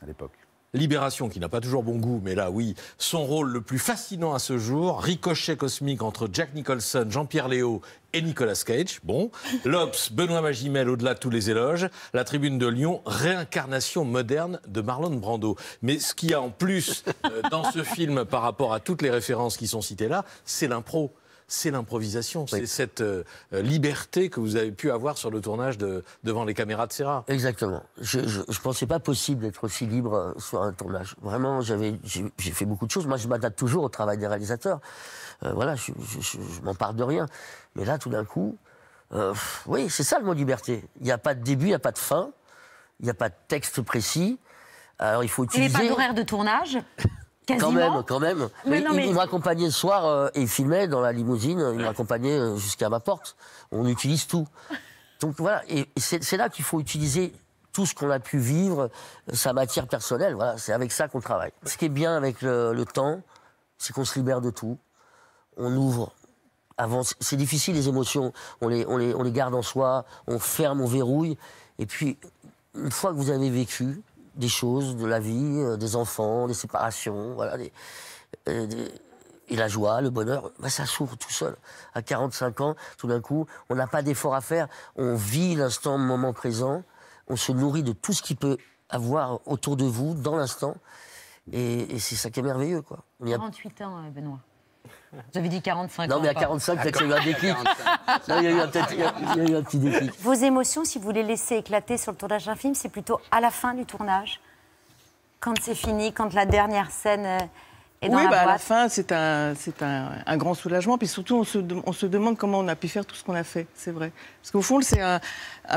à l'époque. Libération, qui n'a pas toujours bon goût, mais là, oui, son rôle le plus fascinant à ce jour, ricochet cosmique entre Jack Nicholson, Jean-Pierre Léo et Nicolas Cage. Bon. L'Obs, Benoît Magimel, au-delà de tous les éloges. La Tribune de Lyon, réincarnation moderne de Marlon Brando. Mais ce qu'il y a en plus euh, dans ce film par rapport à toutes les références qui sont citées là, c'est l'impro c'est l'improvisation, c'est cette euh, euh, liberté que vous avez pu avoir sur le tournage devant les caméras de Serra. Exactement. Je ne pensais pas possible d'être aussi libre euh, sur un tournage. Vraiment, j'ai fait beaucoup de choses. Moi, je m'adapte toujours au travail des réalisateurs. voilà, je, je, m'en parle de rien. Mais là, tout d'un coup, oui, c'est ça le mot liberté. Il n'y a pas de début, il n'y a pas de fin, il n'y a pas de texte précis. Alors, il faut utiliser. Et pas d'horaire de tournage quand même, quand même. Il, m'accompagnait le soir euh, et il filmait dans la limousine. Il m'accompagnait euh, jusqu'à ma porte. On utilise tout. Donc voilà, et c'est là qu'il faut utiliser tout ce qu'on a pu vivre, euh, sa matière personnelle. Voilà, c'est avec ça qu'on travaille. Ce qui est bien avec le, temps, c'est qu'on se libère de tout. On ouvre. Avant, c'est difficile les émotions. On les, on les, on les garde en soi. On ferme, on verrouille. Et puis, une fois que vous avez vécu, des choses, de la vie, euh, des enfants, des séparations, voilà, euh, et la joie, le bonheur, bah, ça s'ouvre tout seul. À 45 ans, tout d'un coup, on n'a pas d'effort à faire, on vit l'instant, le moment présent, on se nourrit de tout ce qu'il peut avoir autour de vous, dans l'instant, et, c'est ça qui est merveilleux. Quoi. 48 ans, euh, Benoît. Vous avez dit 45 Non, mais à 45, peut-être qu'il un il y a eu un, il un petit déclic. Vos émotions, si vous les laissez éclater sur le tournage d'un film, c'est plutôt à la fin du tournage Quand c'est fini, quand la dernière scène euh, est dans oui, la bah, à la fin, c'est un, un, grand soulagement. Puis surtout, on se, on se, demande comment on a pu faire tout ce qu'on a fait, c'est vrai. Parce qu'au fond, c'est un,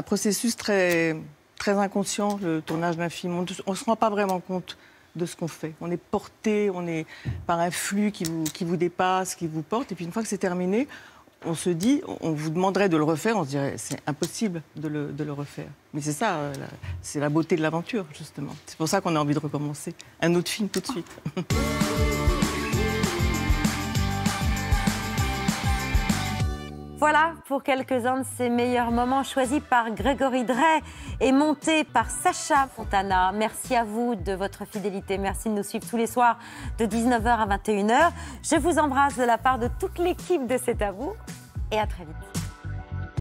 processus très très inconscient, le tournage d'un film. On ne se rend pas vraiment compte de ce qu'on fait. On est porté, on est par un flux qui vous, qui vous dépasse, qui vous porte. Et puis une fois que c'est terminé, on se dit, on vous demanderait de le refaire, on se dirait, c'est impossible de le, de le, refaire. Mais c'est ça, euh, c'est la beauté de l'aventure, justement. C'est pour ça qu'on a envie de recommencer un autre film tout de suite. Voilà pour quelques-uns de ces meilleurs moments choisis par Grégory Drey et montés par Sacha Fontana. Merci à vous de votre fidélité. Merci de nous suivre tous les soirs de 19h à 21h. Je vous embrasse de la part de toute l'équipe de C'est à vous et à très vite.